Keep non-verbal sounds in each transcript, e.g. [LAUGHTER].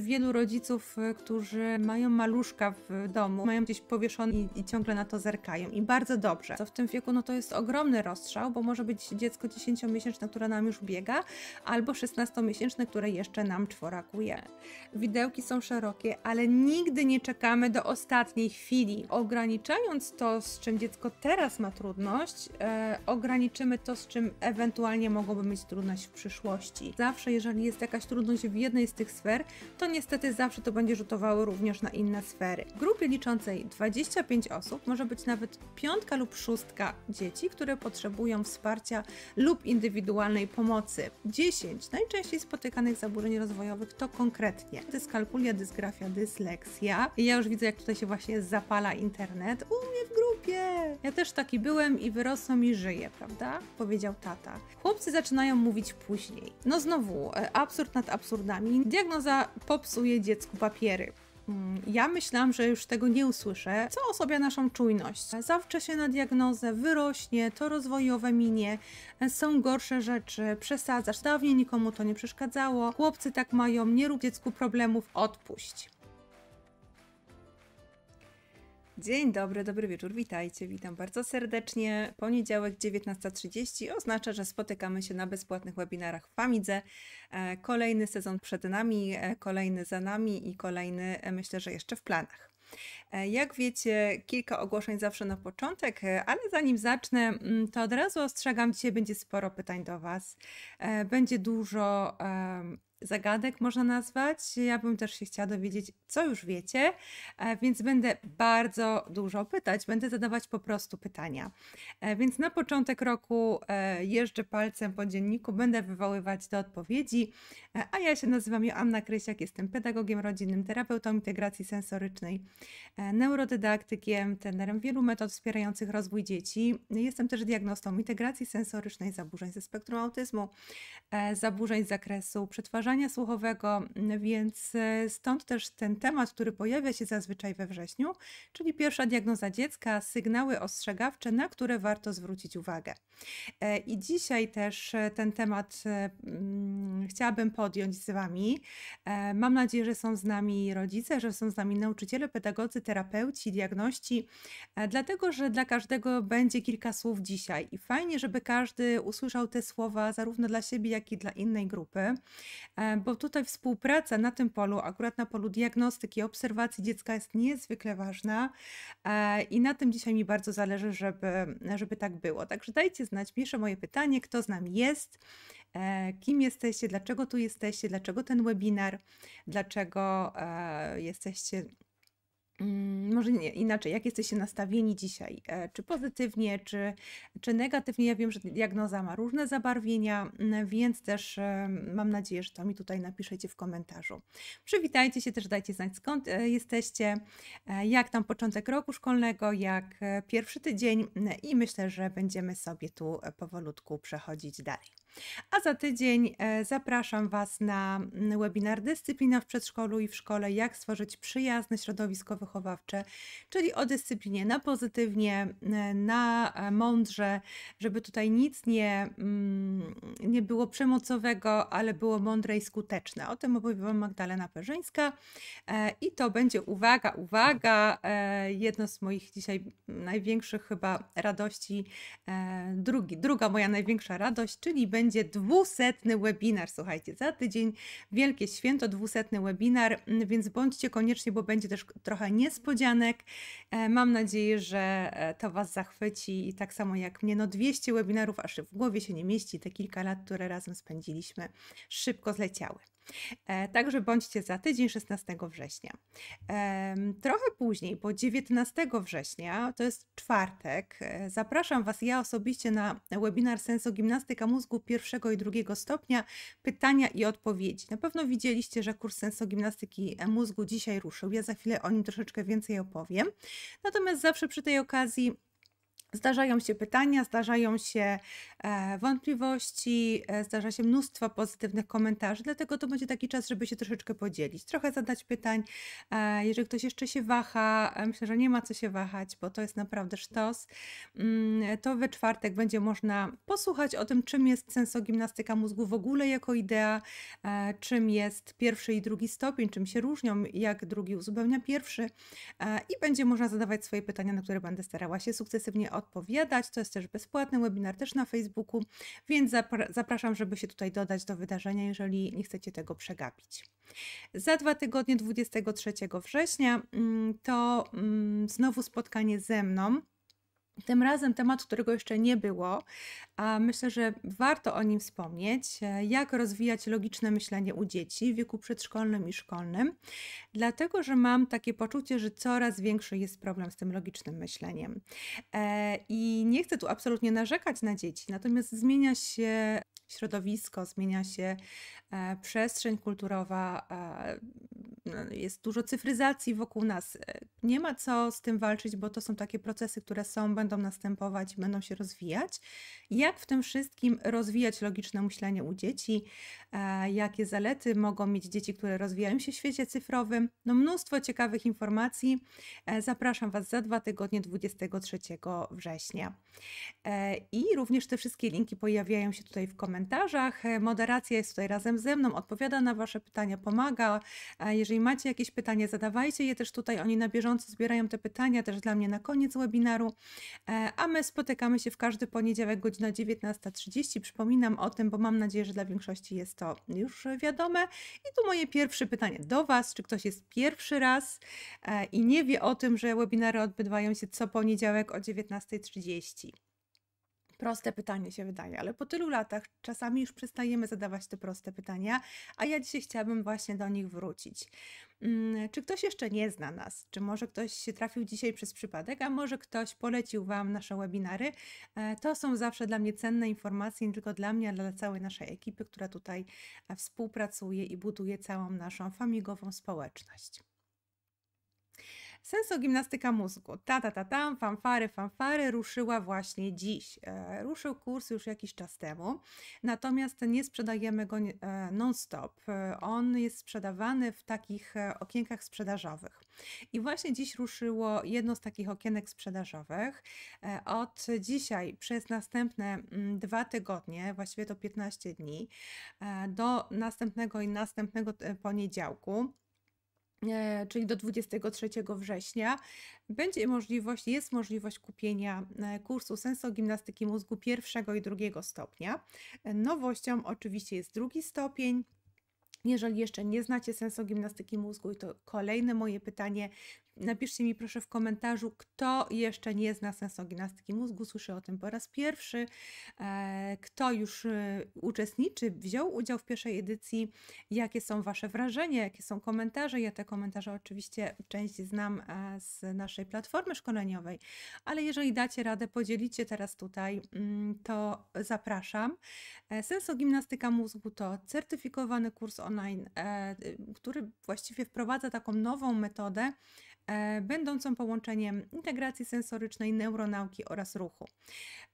wielu rodziców, e, którzy mają maluszka w domu, mają gdzieś powieszony i, i, ciągle na to zerkają i bardzo dobrze. Co w tym wieku, no to jest ogromny rozstrzał, bo może być dziecko 10-miesięczne, które nam już biega, albo 16-miesięczne, które jeszcze nam czworakuje. Widełki są szerokie, ale nigdy nie czekamy do ostatniej chwili. Ograniczając to, z czym dziecko teraz ma trudność, e, ograniczymy to, z czym ewentualnie mogłoby mieć trudność w przyszłości. Zawsze, jeżeli jest jakaś trudność w jednej z tych sfer, to niestety zawsze to będzie rzutowało również na inne sfery. W grupie liczącej 25 osób może być nawet piątka lub szóstka dzieci, które potrzebują wsparcia lub indywidualnej pomocy. 10 najczęściej spotykanych zaburzeń rozwojowych to konkretnie dyskalkulia, dysgrafia, dysleksja. I ja już widzę, jak tutaj się właśnie zapala internet. U mnie w grupie! Ja też taki byłem i wyrosłem i żyję, prawda? Powiedział tata. Chłopcy zaczynają mówić później. No znowu, e, absurd nad absurdami. Diagnoza po psuje dziecku papiery. Mm, ja myślałam, że już tego nie usłyszę, co osobia naszą czujność. Zawsze się na diagnozę, wyrośnie, to rozwojowe minie, są gorsze rzeczy, przesadzasz, dawniej nikomu to nie przeszkadzało, chłopcy tak mają, nie rób dziecku problemów, odpuść. Dzień dobry, dobry wieczór, witajcie, witam bardzo serdecznie. Poniedziałek 19.30 oznacza, że spotykamy się na bezpłatnych webinarach w Famidze. E, kolejny sezon przed nami, e, kolejny za nami i kolejny e, myślę, że jeszcze w planach. Jak wiecie, kilka ogłoszeń zawsze na początek, ale zanim zacznę, mm, to od razu ostrzegam, dzisiaj będzie sporo pytań do Was. Będzie dużo zagadek można nazwać. Ja bym też się chciała dowiedzieć, co już wiecie, e, więc będę bardzo dużo pytać, będę zadawać po prostu pytania. E, więc na początek roku e, jeżdżę palcem po dzienniku, będę wywoływać do odpowiedzi, a ja się nazywam Joanna Krysiak, jestem pedagogiem rodzinnym, terapeutą integracji sensorycznej, neurodydaktykiem, trenerem wielu metod wspierających rozwój dzieci. Jestem też diagnostą integracji sensorycznej, zaburzeń ze spektrum autyzmu, zaburzeń z zakresu przetwarzania słuchowego, więc e, stąd też ten temat, który pojawia się zazwyczaj we wrześniu, czyli pierwsza diagnoza dziecka, sygnały ostrzegawcze, na które warto zwrócić uwagę. E, I dzisiaj też e, ten temat mm, chciałabym podjąć z Wami. Mam nadzieję, że są z nami rodzice, że są z nami nauczyciele, pedagodzy, terapeuci, diagności, dlatego że dla każdego będzie kilka słów dzisiaj i fajnie, żeby każdy usłyszał te słowa zarówno dla siebie, jak i dla innej grupy. E, bo tutaj współpraca na tym polu, akurat na polu diagnostyki, obserwacji dziecka jest niezwykle ważna e, i na tym dzisiaj mi bardzo zależy, żeby, żeby tak było. Także dajcie znać, piszę moje pytanie, kto z nami jest, e, kim jesteście, dlaczego tu jesteście, dlaczego ten webinar, dlaczego jesteście Mm, może nie, inaczej, jak jesteście nastawieni dzisiaj, e, czy pozytywnie, czy, czy negatywnie. Ja wiem, że diagnoza ma różne zabarwienia, mm, więc też e, mam nadzieję, że to mi tutaj napiszecie w komentarzu. Przywitajcie się też, dajcie znać skąd e, jesteście, jak tam początek roku szkolnego, jak pierwszy tydzień mm, i myślę, że będziemy sobie tu powolutku przechodzić dalej. A za tydzień e, zapraszam Was na mm, webinar Dyscyplina w przedszkolu i w szkole: jak stworzyć przyjazne środowisko wychowawcze, czyli o dyscyplinie na pozytywnie, e, na e, mądrze, żeby tutaj nic nie, mm, nie było przemocowego, ale było mądre i skuteczne. O tym opowiadam Magdalena Perzyńska i to będzie, uwaga, uwaga, jedno z moich dzisiaj największych chyba radości, drugi, druga moja największa radość, czyli będzie będzie dwusetny webinar. Słuchajcie, za tydzień wielkie święto, dwusetny webinar, więc bądźcie koniecznie, bo będzie też trochę niespodzianek. E, mam nadzieję, że e, to Was zachwyci i tak samo jak mnie. No 200 webinarów aż w głowie się nie mieści, te kilka lat, które razem spędziliśmy, szybko zleciały. E, także bądźcie za tydzień 16 września. Trochę później, bo 19 września, to jest czwartek, e, zapraszam Was ja osobiście na webinar Senso Gimnastyka Mózgu pierwszego i drugiego stopnia, pytania i odpowiedzi. Na pewno widzieliście, że kurs Senso Gimnastyki e, Mózgu dzisiaj ruszył. Ja za chwilę o nim troszeczkę więcej opowiem. Natomiast zawsze przy tej okazji Zdarzają się pytania, zdarzają się e, wątpliwości, e, zdarza się mnóstwo pozytywnych komentarzy, dlatego to będzie taki czas, żeby się troszeczkę podzielić, trochę zadać pytań. E, jeżeli ktoś jeszcze się waha, myślę, że nie ma co się wahać, bo to jest naprawdę sztos, mm, to we czwartek będzie można posłuchać o tym, czym jest sensogimnastyka mózgu w ogóle jako idea, czym jest pierwszy i drugi stopień, czym się różnią, jak drugi uzupełnia pierwszy i będzie można zadawać swoje pytania, na które będę starała się sukcesywnie odpowiadać odpowiadać. To jest też bezpłatny webinar, też na Facebooku, więc zapraszam, żeby się tutaj dodać do wydarzenia, jeżeli nie chcecie tego przegapić. Za dwa tygodnie, 23 września, mm, to mm, znowu spotkanie ze mną tym razem temat, którego jeszcze nie było, a myślę, że warto o nim wspomnieć, e, jak rozwijać logiczne myślenie u dzieci w wieku przedszkolnym i szkolnym, dlatego że mam takie poczucie, że coraz większy jest problem z tym logicznym myśleniem. E, I nie chcę tu absolutnie narzekać na dzieci, natomiast zmienia się środowisko, zmienia się E, przestrzeń kulturowa, e, no, jest dużo cyfryzacji wokół nas. E, nie ma co z tym walczyć, bo to są takie procesy, które są, będą następować, będą się rozwijać. Jak w tym wszystkim rozwijać logiczne myślenie u dzieci? Jakie zalety mogą mieć dzieci, które rozwijają się w świecie cyfrowym? No mnóstwo ciekawych informacji. Zapraszam Was za dwa tygodnie 23 września. I również te wszystkie linki pojawiają się tutaj w komentarzach. Moderacja jest tutaj razem ze mną, odpowiada na Wasze pytania, pomaga. Jeżeli macie jakieś pytania, zadawajcie je też tutaj. Oni na bieżąco zbierają te pytania też dla mnie na koniec webinaru. E, a my spotykamy się w każdy poniedziałek, godzina 19.30. Przypominam o tym, bo mam nadzieję, że dla większości jest to już wiadome. I tu moje pierwsze pytanie do Was, czy ktoś jest pierwszy raz e, i nie wie o tym, że webinary odbywają się co poniedziałek o 19.30. Proste pytanie się wydaje, ale po tylu latach czasami już przestajemy zadawać te proste pytania, a ja dzisiaj chciałabym właśnie do nich wrócić. Mm, czy ktoś jeszcze nie zna nas? Czy może ktoś się trafił dzisiaj przez przypadek, a może ktoś polecił Wam nasze webinary? E, to są zawsze dla mnie cenne informacje, nie tylko dla mnie, ale dla całej naszej ekipy, która tutaj e, współpracuje i buduje całą naszą famigową społeczność. Sensu gimnastyka mózgu. Ta, ta, ta, tam, fanfary, fanfary ruszyła właśnie dziś. E, ruszył kurs już jakiś czas temu, natomiast nie sprzedajemy go e, non-stop. E, on jest sprzedawany w takich e, okienkach sprzedażowych. I właśnie dziś ruszyło jedno z takich okienek sprzedażowych. E, od dzisiaj przez następne mm, dwa tygodnie, właściwie to 15 dni, do następnego i następnego poniedziałku E, czyli do 23 września, będzie możliwość, jest możliwość kupienia e, kursu sensogimnastyki mózgu pierwszego i drugiego stopnia. E, nowością oczywiście jest drugi stopień. Jeżeli jeszcze nie znacie sensu gimnastyki mózgu, to kolejne moje pytanie, Napiszcie mi proszę w komentarzu, kto jeszcze nie zna sensoginnastyki mózgu, słyszy o tym po raz pierwszy, e, kto już e, uczestniczy, wziął udział w pierwszej edycji, jakie są Wasze wrażenia, jakie są komentarze. Ja te komentarze oczywiście część znam e, z naszej platformy szkoleniowej, ale jeżeli dacie radę, podzielicie teraz tutaj, mm, to zapraszam. Sensogimnastyka mózgu to certyfikowany kurs online, który właściwie wprowadza taką nową metodę, E, będącą połączeniem integracji sensorycznej, neuronauki oraz ruchu.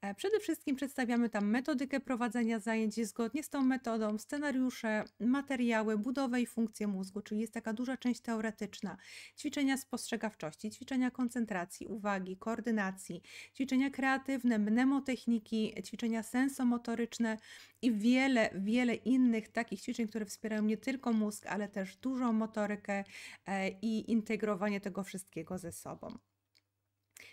E, przede wszystkim przedstawiamy tam metodykę prowadzenia zajęć zgodnie z tą metodą, scenariusze, materiały, budowę i funkcję mózgu, czyli jest taka duża część teoretyczna, ćwiczenia spostrzegawczości, ćwiczenia koncentracji, uwagi, koordynacji, ćwiczenia kreatywne, mnemotechniki, ćwiczenia sensomotoryczne i wiele, wiele innych takich ćwiczeń, które wspierają nie tylko mózg, ale też dużą motorykę e, i integrowanie tego wszystkiego ze sobą.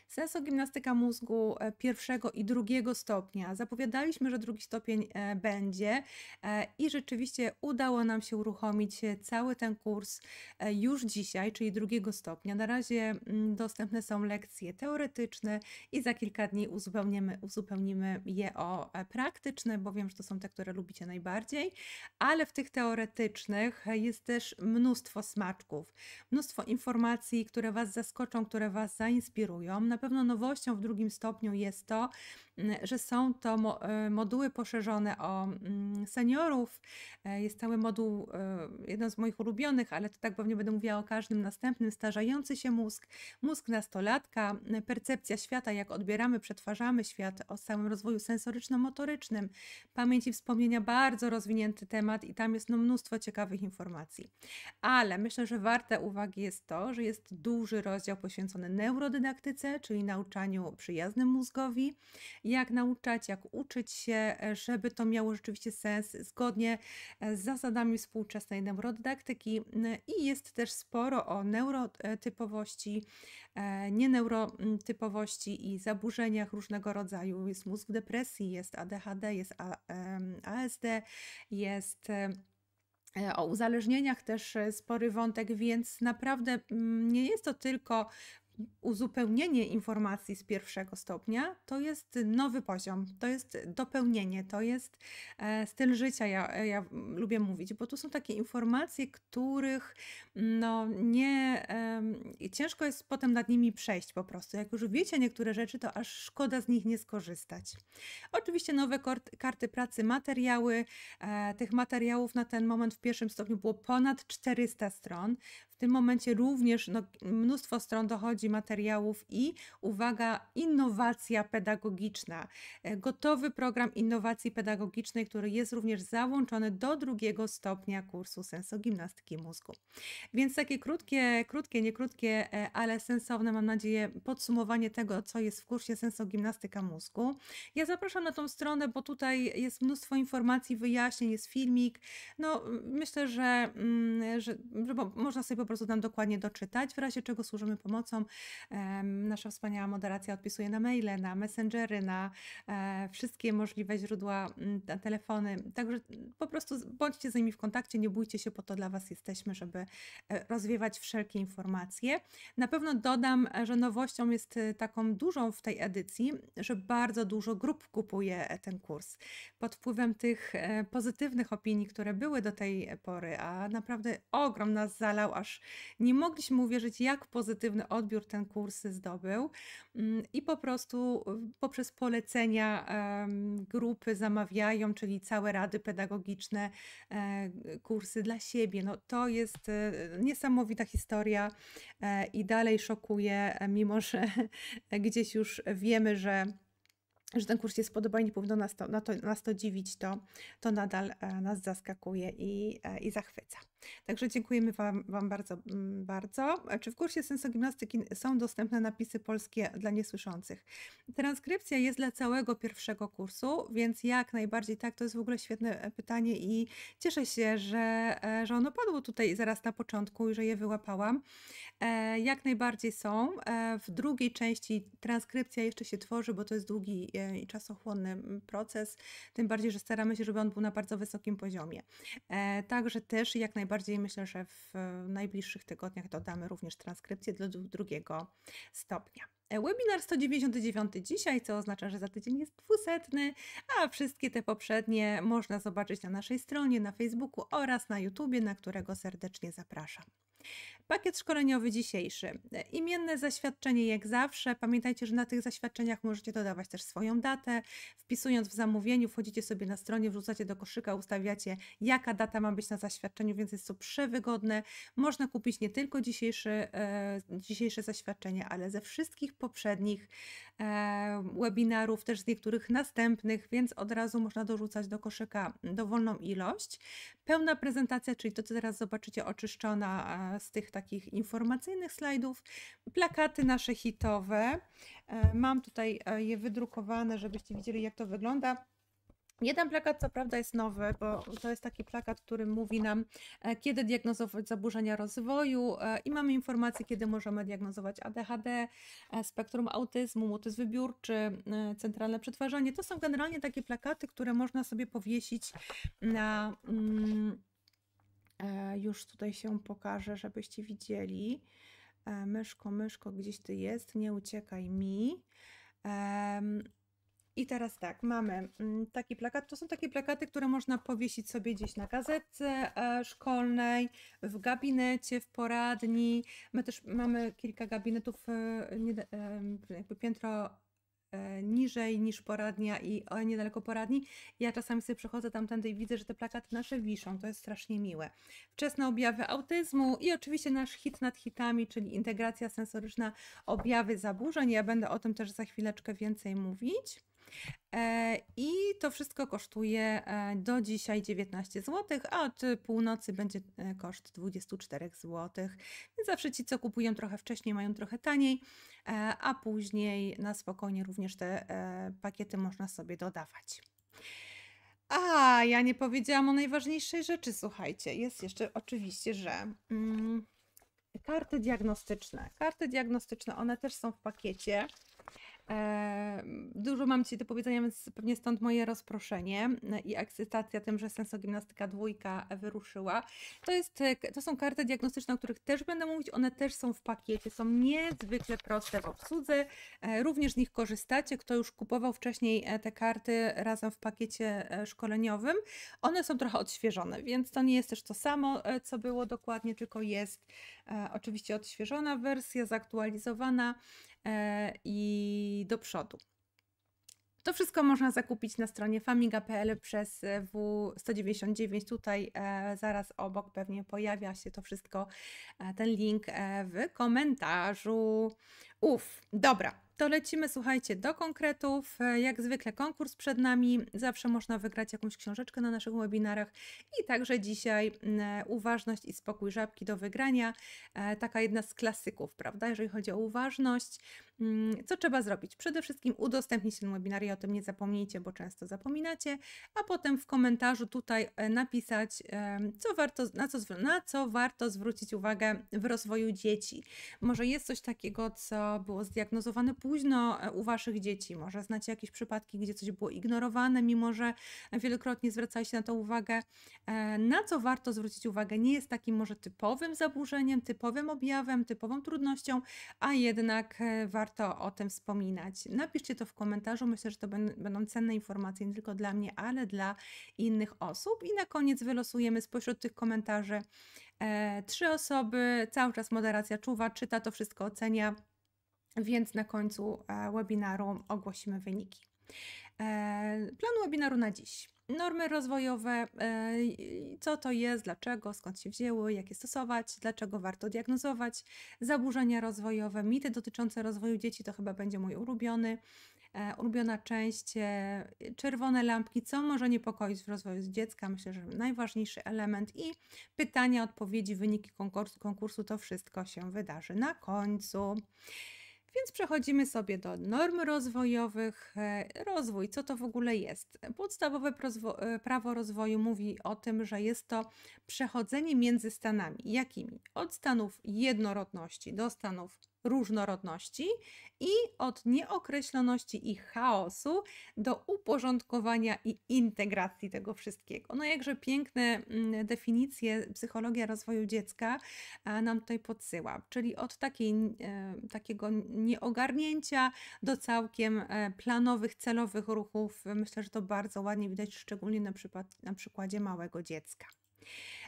Sensogimnastyka mózgu e, pierwszego i drugiego stopnia. Zapowiadaliśmy, że drugi stopień e, będzie e, i rzeczywiście udało nam się uruchomić cały ten kurs już dzisiaj, czyli drugiego stopnia. Na razie mm, dostępne są lekcje teoretyczne i za kilka dni uzupełnimy, uzupełnimy je o praktyczne, bo wiem, że to są te, które lubicie najbardziej, ale w tych teoretycznych jest też mnóstwo smaczków, mnóstwo informacji, które Was zaskoczą, które Was zainspirują na pewno nowością w drugim stopniu jest to, mm, że są to e, moduły poszerzone o mm, seniorów. E, jest cały moduł, e, jeden z moich ulubionych, ale to tak pewnie będę mówiła o każdym następnym, Starzający się mózg, mózg nastolatka, percepcja świata, jak odbieramy, przetwarzamy świat o samym rozwoju sensoryczno-motorycznym, pamięć i wspomnienia, bardzo rozwinięty temat i tam jest no, mnóstwo ciekawych informacji. Ale myślę, że warte uwagi jest to, że jest duży rozdział poświęcony neurodydaktyce, czyli nauczaniu przyjaznym mózgowi, jak nauczać, jak uczyć się, żeby to miało rzeczywiście sens zgodnie e, z zasadami współczesnej neurodydaktyki i jest też sporo o neurotypowości, e, nieneurotypowości i zaburzeniach różnego rodzaju. Jest mózg depresji, jest ADHD, jest ASD, e, jest o uzależnieniach też spory wątek, więc naprawdę nie jest to tylko uzupełnienie informacji z pierwszego stopnia to jest nowy poziom, to jest dopełnienie, to jest e, styl życia, ja, e, ja lubię mówić, bo tu są takie informacje, których no nie, ciężko jest potem nad nimi przejść po prostu. Jak już wiecie niektóre rzeczy, to aż szkoda z nich nie skorzystać. Oczywiście nowe karty pracy, materiały, e, tych materiałów na ten moment w pierwszym stopniu było ponad 400 stron tym momencie również no, mnóstwo stron dochodzi materiałów i uwaga, innowacja pedagogiczna. E, gotowy program innowacji pedagogicznej, który jest również załączony do drugiego stopnia kursu sensogimnastyki mózgu. Więc takie krótkie, krótkie, nie krótkie, e, ale sensowne, mam nadzieję, podsumowanie tego, co jest w kursie sensogimnastyka mózgu. Ja zapraszam na tą stronę, bo tutaj jest mnóstwo informacji, wyjaśnień, jest filmik. No, myślę, że, mm, że, że można sobie po prostu prostu nam dokładnie doczytać, w razie czego służymy pomocą. Nasza wspaniała moderacja odpisuje na maile, na messengery, na e, wszystkie możliwe źródła, na mm, telefony. Także po prostu bądźcie z nimi w kontakcie, nie bójcie się, po to dla Was jesteśmy, żeby e, rozwiewać wszelkie informacje. Na pewno dodam, że nowością jest e, taką dużą w tej edycji, że bardzo dużo grup kupuje ten kurs. Pod wpływem tych pozytywnych opinii, które były do tej pory, a naprawdę ogrom nas zalał, aż nie mogliśmy uwierzyć, jak pozytywny odbiór ten kurs zdobył mm, i po prostu poprzez polecenia grupy zamawiają, czyli całe rady pedagogiczne, e, kursy dla siebie. No, to jest e, niesamowita historia e, i dalej szokuje, mimo że [LAUGHS] gdzieś już wiemy, że że ten kurs się spodoba i nie powinno nas to, na to, nas to dziwić, to, to nadal nas zaskakuje i, i zachwyca. Także dziękujemy Wam, wam bardzo, mm, bardzo. E, czy w kursie sensogimnastyki są dostępne napisy polskie dla niesłyszących? Transkrypcja jest dla całego pierwszego kursu, więc jak najbardziej tak, to jest w ogóle świetne e, pytanie i cieszę się, że, e, że ono padło tutaj zaraz na początku i że je wyłapałam. Jak najbardziej są. W drugiej części transkrypcja jeszcze się tworzy, bo to jest długi i czasochłonny proces, tym bardziej, że staramy się, żeby on był na bardzo wysokim poziomie. Także też jak najbardziej bardziej myślę, że w najbliższych tygodniach dodamy również transkrypcję dla drugiego stopnia. E, webinar 199 dzisiaj, co oznacza, że za tydzień jest 200, a wszystkie te poprzednie można zobaczyć na naszej stronie, na Facebooku oraz na YouTubie, na którego serdecznie zapraszam. Pakiet szkoleniowy dzisiejszy. Imienne zaświadczenie jak zawsze. Pamiętajcie, że na tych zaświadczeniach możecie dodawać też swoją datę. Wpisując w zamówieniu, wchodzicie sobie na stronie, wrzucacie do koszyka, ustawiacie jaka data ma być na zaświadczeniu, więc jest to przewygodne. Można kupić nie tylko dzisiejszy, e, dzisiejsze zaświadczenie, ale ze wszystkich poprzednich webinarów, też z niektórych następnych, więc od razu można dorzucać do koszyka dowolną ilość. Pełna prezentacja, czyli to, co teraz zobaczycie, oczyszczona e, z tych takich informacyjnych slajdów. Plakaty nasze hitowe. E, mam tutaj e, je wydrukowane, żebyście widzieli, jak to wygląda. Jeden plakat, co prawda, jest nowy, bo to jest taki plakat, który mówi nam, e, kiedy diagnozować zaburzenia rozwoju e, i mamy informacje, kiedy możemy diagnozować ADHD, e, spektrum autyzmu, mutyzm wybiórczy, centralne przetwarzanie. To są generalnie takie plakaty, które można sobie powiesić na. Mm, już tutaj się pokażę, żebyście widzieli. Myszko, myszko, gdzieś ty jest, nie uciekaj mi. I teraz tak, mamy mm, taki plakat. To są takie plakaty, które można powiesić sobie gdzieś na gazetce e, szkolnej, w gabinecie, w poradni. My też mamy kilka gabinetów, e, e, jakby piętro niżej niż poradnia i niedaleko poradni. Ja czasami sobie przechodzę tamtędy i widzę, że te plakaty nasze wiszą. To jest strasznie miłe. Wczesne objawy autyzmu i oczywiście nasz hit nad hitami, czyli integracja sensoryczna, objawy zaburzeń. Ja będę o tym też za chwileczkę więcej mówić. E, I to wszystko kosztuje e, do dzisiaj 19 zł, a od północy będzie e, koszt 24 zł. Więc zawsze ci, co kupują trochę wcześniej, mają trochę taniej, a później na spokojnie również te pakiety można sobie dodawać. A, ja nie powiedziałam o najważniejszej rzeczy, słuchajcie. Jest jeszcze oczywiście, że mm, karty diagnostyczne. Karty diagnostyczne, one też są w pakiecie. Dużo mam Ci do powiedzenia, więc pewnie stąd moje rozproszenie e, i ekscytacja tym, że sensogimnastyka dwójka wyruszyła. To, jest, e, to są karty diagnostyczne, o których też będę mówić. One też są w pakiecie, są niezwykle proste w obsłudze. E, również z nich korzystacie. Kto już kupował wcześniej te karty razem w pakiecie szkoleniowym, one są trochę odświeżone, więc to nie jest też to samo, co było dokładnie, tylko jest oczywiście odświeżona wersja, zaktualizowana. E, i do przodu. To wszystko można zakupić na stronie famiga.pl przez e, W199. Tutaj e, zaraz obok pewnie pojawia się to wszystko, e, ten link w komentarzu. Uf, dobra, to lecimy, słuchajcie, do konkretów. Jak zwykle konkurs przed nami. Zawsze można wygrać jakąś książeczkę na naszych webinarach i także dzisiaj uważność i spokój żabki do wygrania. Taka jedna z klasyków, prawda, jeżeli chodzi o uważność. Mm, co trzeba zrobić? Przede wszystkim udostępnić ten webinar, o tym nie zapomnijcie, bo często zapominacie, a potem w komentarzu tutaj e, napisać, co warto, na, co, na co warto zwrócić uwagę w rozwoju dzieci. Może jest coś takiego, co było zdiagnozowane późno e, u Waszych dzieci, może znacie jakieś przypadki, gdzie coś było ignorowane, mimo że wielokrotnie zwracaliście na to uwagę. E, na co warto zwrócić uwagę, nie jest takim może typowym zaburzeniem, typowym objawem, typową trudnością, a jednak warto warto o tym wspominać. Napiszcie to w komentarzu, myślę, że to będą cenne informacje nie tylko dla mnie, ale dla innych osób. I na koniec wylosujemy spośród tych komentarzy e, trzy osoby, cały czas moderacja czuwa, czyta to wszystko, ocenia, więc na końcu e, webinaru ogłosimy wyniki. E, plan webinaru na dziś. Normy rozwojowe, e, co to jest, dlaczego, skąd się wzięły, jak je stosować, dlaczego warto diagnozować, zaburzenia rozwojowe, mity dotyczące rozwoju dzieci, to chyba będzie mój ulubiony, e, ulubiona część, e, czerwone lampki, co może niepokoić w rozwoju dziecka, myślę, że najważniejszy element i pytania, odpowiedzi, wyniki konkursu, konkursu to wszystko się wydarzy na końcu. Więc przechodzimy sobie do norm rozwojowych. E, rozwój, co to w ogóle jest? Podstawowe e, prawo rozwoju mówi o tym, że jest to przechodzenie między stanami. Jakimi? Od stanów jednorodności do stanów różnorodności i od nieokreśloności i chaosu do uporządkowania i integracji tego wszystkiego. No jakże piękne mm, definicje psychologia rozwoju dziecka nam tutaj podsyła, czyli od takiej, e, takiego nieogarnięcia do całkiem e, planowych, celowych ruchów. Myślę, że to bardzo ładnie widać, szczególnie na, przykład, na przykładzie małego dziecka.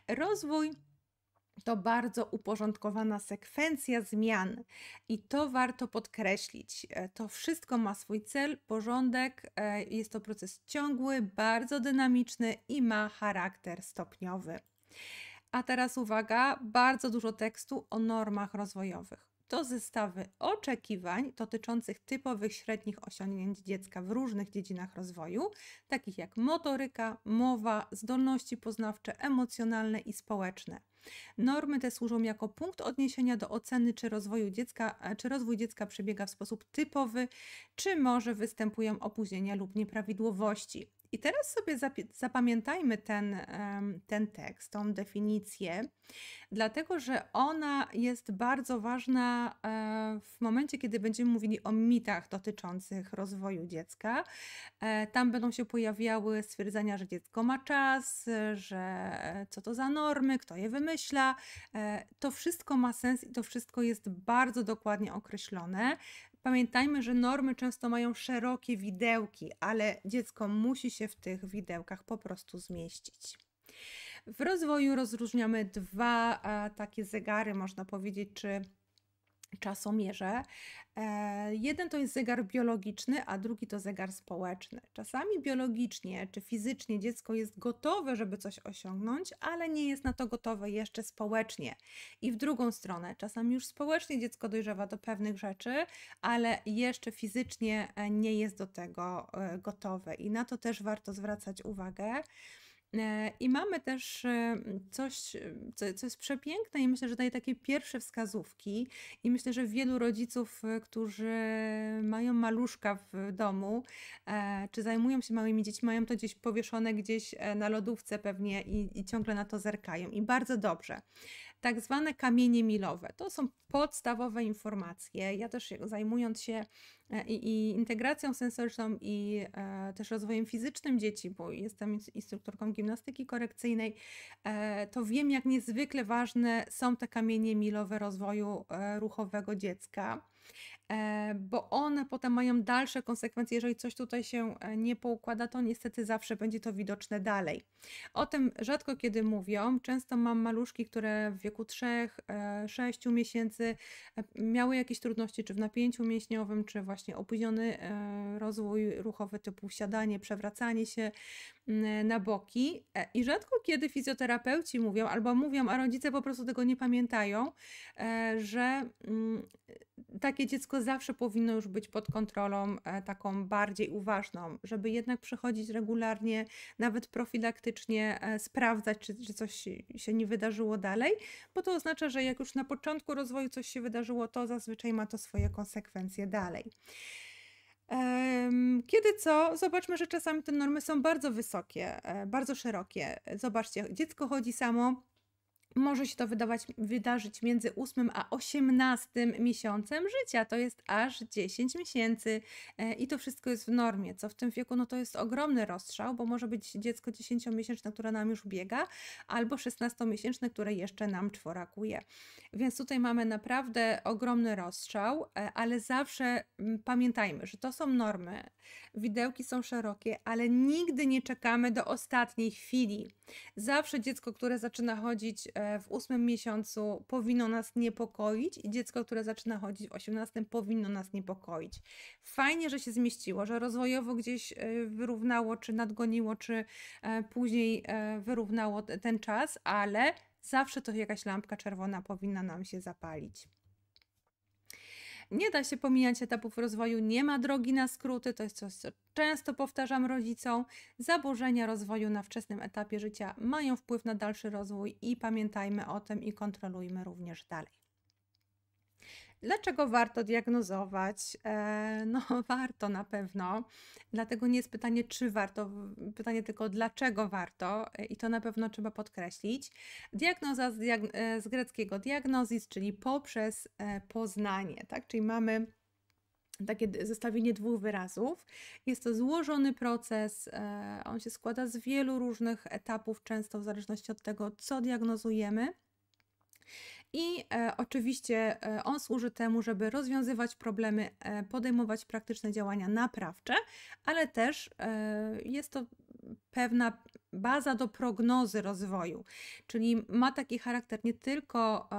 Rozwój to bardzo uporządkowana sekwencja zmian i to warto podkreślić. E, to wszystko ma swój cel, porządek, e, jest to proces ciągły, bardzo dynamiczny i ma charakter stopniowy. A teraz uwaga, bardzo dużo tekstu o normach rozwojowych to zestawy oczekiwań dotyczących typowych średnich osiągnięć dziecka w różnych dziedzinach rozwoju, takich jak motoryka, mowa, zdolności poznawcze, emocjonalne i społeczne. Normy te służą jako punkt odniesienia do oceny, czy, rozwoju dziecka, e, czy rozwój dziecka przebiega w sposób typowy, czy może występują opóźnienia lub nieprawidłowości. I teraz sobie zapamiętajmy ten, ten tekst, tą definicję, dlatego że ona jest bardzo ważna e, w momencie, kiedy będziemy mówili o mitach dotyczących rozwoju dziecka. E, tam będą się pojawiały stwierdzenia, że dziecko ma czas, że e, co to za normy, kto je wymyśla. To wszystko ma sens i to wszystko jest bardzo dokładnie określone, Pamiętajmy, że normy często mają szerokie widełki, ale dziecko musi się w tych widełkach po prostu zmieścić. W rozwoju rozróżniamy dwa takie zegary, można powiedzieć, czy czasomierze. E, jeden to jest zegar biologiczny, a drugi to zegar społeczny. Czasami biologicznie czy fizycznie dziecko jest gotowe, żeby coś osiągnąć, ale nie jest na to gotowe jeszcze społecznie. I w drugą stronę, czasami już społecznie dziecko dojrzewa do pewnych rzeczy, ale jeszcze fizycznie e, nie jest do tego e, gotowe. I na to też warto zwracać uwagę. E, I mamy też e, coś, co, co jest przepiękne i myślę, że daje takie pierwsze wskazówki. I myślę, że wielu rodziców, e, którzy mają maluszka w domu, czy zajmują się małymi dziećmi, mają to gdzieś powieszone gdzieś na lodówce pewnie i, i ciągle na to zerkają. I bardzo dobrze tak zwane kamienie milowe. To są podstawowe informacje. Ja też zajmując się e, i, i integracją sensoryczną i e, też rozwojem fizycznym dzieci, bo jestem instruktorką gimnastyki korekcyjnej, e, to wiem jak niezwykle ważne są te kamienie milowe rozwoju e, ruchowego dziecka. E, bo one potem mają dalsze konsekwencje. Jeżeli coś tutaj się e, nie poukłada, to niestety zawsze będzie to widoczne dalej. O tym rzadko kiedy mówią. Często mam maluszki, które w wieku 3-6 e, miesięcy miały jakieś trudności, czy w napięciu mięśniowym, czy właśnie opóźniony rozwój ruchowy typu siadanie, przewracanie się mm, na boki. I rzadko kiedy fizjoterapeuci mówią, albo mówią, a rodzice po prostu tego nie pamiętają, że mm, tak takie dziecko zawsze powinno już być pod kontrolą e, taką bardziej uważną, żeby jednak przychodzić regularnie, nawet profilaktycznie e, sprawdzać, czy, czy coś się nie wydarzyło dalej, bo to oznacza, że jak już na początku rozwoju coś się wydarzyło, to zazwyczaj ma to swoje konsekwencje dalej. Kiedy co? Zobaczmy, że czasami te normy są bardzo wysokie, e, bardzo szerokie. Zobaczcie, dziecko chodzi samo, może się to wydawać, wydarzyć między 8 a 18 miesiącem życia, to jest aż 10 miesięcy e, i to wszystko jest w normie, co w tym wieku no to jest ogromny rozstrzał, bo może być dziecko 10-miesięczne, które nam już biega, albo 16-miesięczne, które jeszcze nam czworakuje. Więc tutaj mamy naprawdę ogromny rozstrzał, e, ale zawsze pamiętajmy, że to są normy, widełki są szerokie, ale nigdy nie czekamy do ostatniej chwili. Zawsze dziecko, które zaczyna chodzić e, E, w ósmym miesiącu powinno nas niepokoić i dziecko, które zaczyna chodzić w osiemnastym powinno nas niepokoić. Fajnie, że się zmieściło, że rozwojowo gdzieś e, wyrównało, czy nadgoniło, czy e, później wyrównało ten czas, ale zawsze to jakaś lampka czerwona powinna nam się zapalić. Nie da się pomijać etapów rozwoju, nie ma drogi na skróty, to jest coś, co często powtarzam rodzicom. Zaburzenia rozwoju na wczesnym etapie życia mają wpływ na dalszy rozwój i pamiętajmy o tym i kontrolujmy również dalej. Dlaczego warto diagnozować? E, [LAUGHS] no, warto na pewno. Dlatego nie jest pytanie, czy warto, pytanie tylko dlaczego warto, e, i to na pewno trzeba podkreślić. Diagnoza z, diag e, z greckiego diagnozis, czyli poprzez poznanie, tak? Czyli mamy takie zestawienie dwóch wyrazów. Jest to złożony proces, on się składa z wielu różnych etapów, często w zależności od tego, co diagnozujemy. I e, oczywiście e, on służy temu, żeby rozwiązywać problemy, e, podejmować praktyczne działania naprawcze, ale też e, jest to pewna baza do prognozy rozwoju, czyli ma taki charakter nie tylko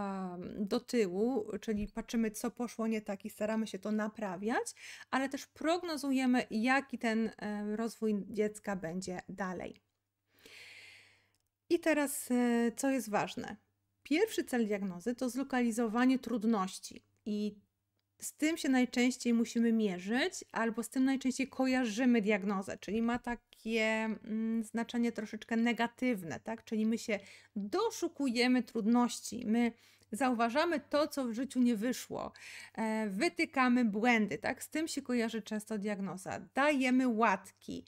do tyłu, czyli patrzymy, co poszło nie tak i staramy się to naprawiać, ale też prognozujemy, jaki ten e, rozwój dziecka będzie dalej. I teraz, e, co jest ważne? Pierwszy cel diagnozy to zlokalizowanie trudności i z tym się najczęściej musimy mierzyć, albo z tym najczęściej kojarzymy diagnozę, czyli ma takie mm, znaczenie troszeczkę negatywne, tak? Czyli my się doszukujemy trudności, my zauważamy to, co w życiu nie wyszło, e, wytykamy błędy, tak? Z tym się kojarzy często diagnoza. Dajemy łatki,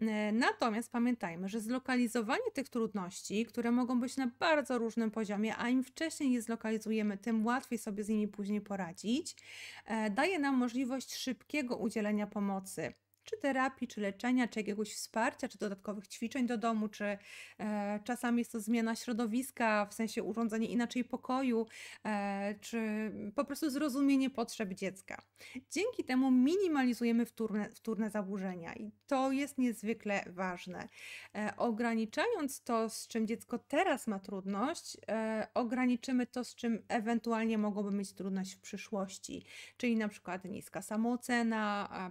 E, natomiast pamiętajmy, że zlokalizowanie tych trudności, które mogą być na bardzo różnym poziomie, a im wcześniej je zlokalizujemy, tym łatwiej sobie z nimi później poradzić, e, daje nam możliwość szybkiego udzielenia pomocy czy terapii, czy leczenia, czy jakiegoś wsparcia, czy dodatkowych ćwiczeń do domu, czy e, czasami jest to zmiana środowiska, w sensie urządzenie inaczej pokoju, e, czy po prostu zrozumienie potrzeb dziecka. Dzięki temu minimalizujemy wtórne, wtórne zaburzenia i to jest niezwykle ważne. E, ograniczając to, z czym dziecko teraz ma trudność, e, ograniczymy to, z czym ewentualnie mogłoby mieć trudność w przyszłości, czyli na przykład niska samoocena,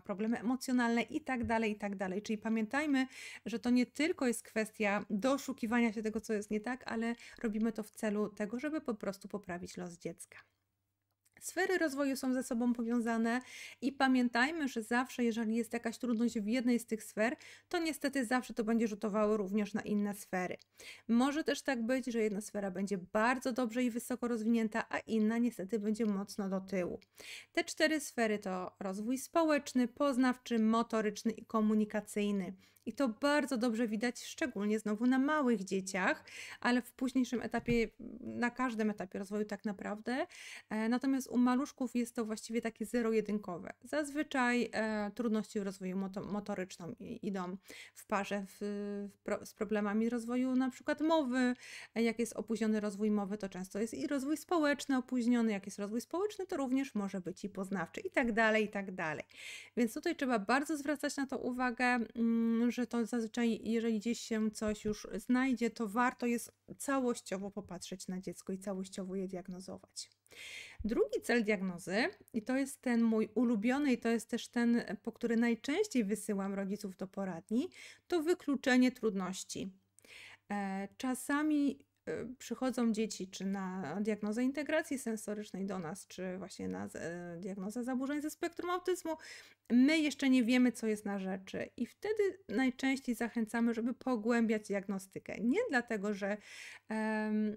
problemy emocjonalne i tak dalej, i tak dalej. Czyli pamiętajmy, że to nie tylko jest kwestia doszukiwania się tego, co jest nie tak, ale robimy to w celu tego, żeby po prostu poprawić los dziecka. Sfery rozwoju są ze sobą powiązane i pamiętajmy, że zawsze, jeżeli jest jakaś trudność w jednej z tych sfer, to niestety zawsze to będzie rzutowało również na inne sfery. Może też tak być, że jedna sfera będzie bardzo dobrze i wysoko rozwinięta, a inna niestety będzie mocno do tyłu. Te cztery sfery to rozwój społeczny, poznawczy, motoryczny i komunikacyjny. I to bardzo dobrze widać, szczególnie znowu na małych dzieciach, ale w późniejszym etapie, na każdym etapie rozwoju tak naprawdę. E, natomiast u maluszków jest to właściwie takie zero-jedynkowe. Zazwyczaj e, trudności w rozwoju motorycznym idą w parze w, w pro- z problemami rozwoju na przykład mowy. E, jak jest opóźniony rozwój mowy, to często jest i rozwój społeczny opóźniony. Jak jest rozwój społeczny, to również może być i poznawczy i tak dalej, i tak dalej. Więc tutaj trzeba bardzo zwracać na to uwagę, mm, że to zazwyczaj, jeżeli gdzieś się coś już znajdzie, to warto jest całościowo popatrzeć na dziecko i całościowo je diagnozować. Drugi cel diagnozy, i to jest ten mój ulubiony, i to jest też ten, po który najczęściej wysyłam rodziców do poradni, to wykluczenie trudności. E, czasami Y, przychodzą dzieci czy na diagnozę integracji sensorycznej do nas, czy właśnie na e, diagnozę zaburzeń ze spektrum autyzmu, my jeszcze nie wiemy, co jest na rzeczy, i wtedy najczęściej zachęcamy, żeby pogłębiać diagnostykę. Nie dlatego, że um,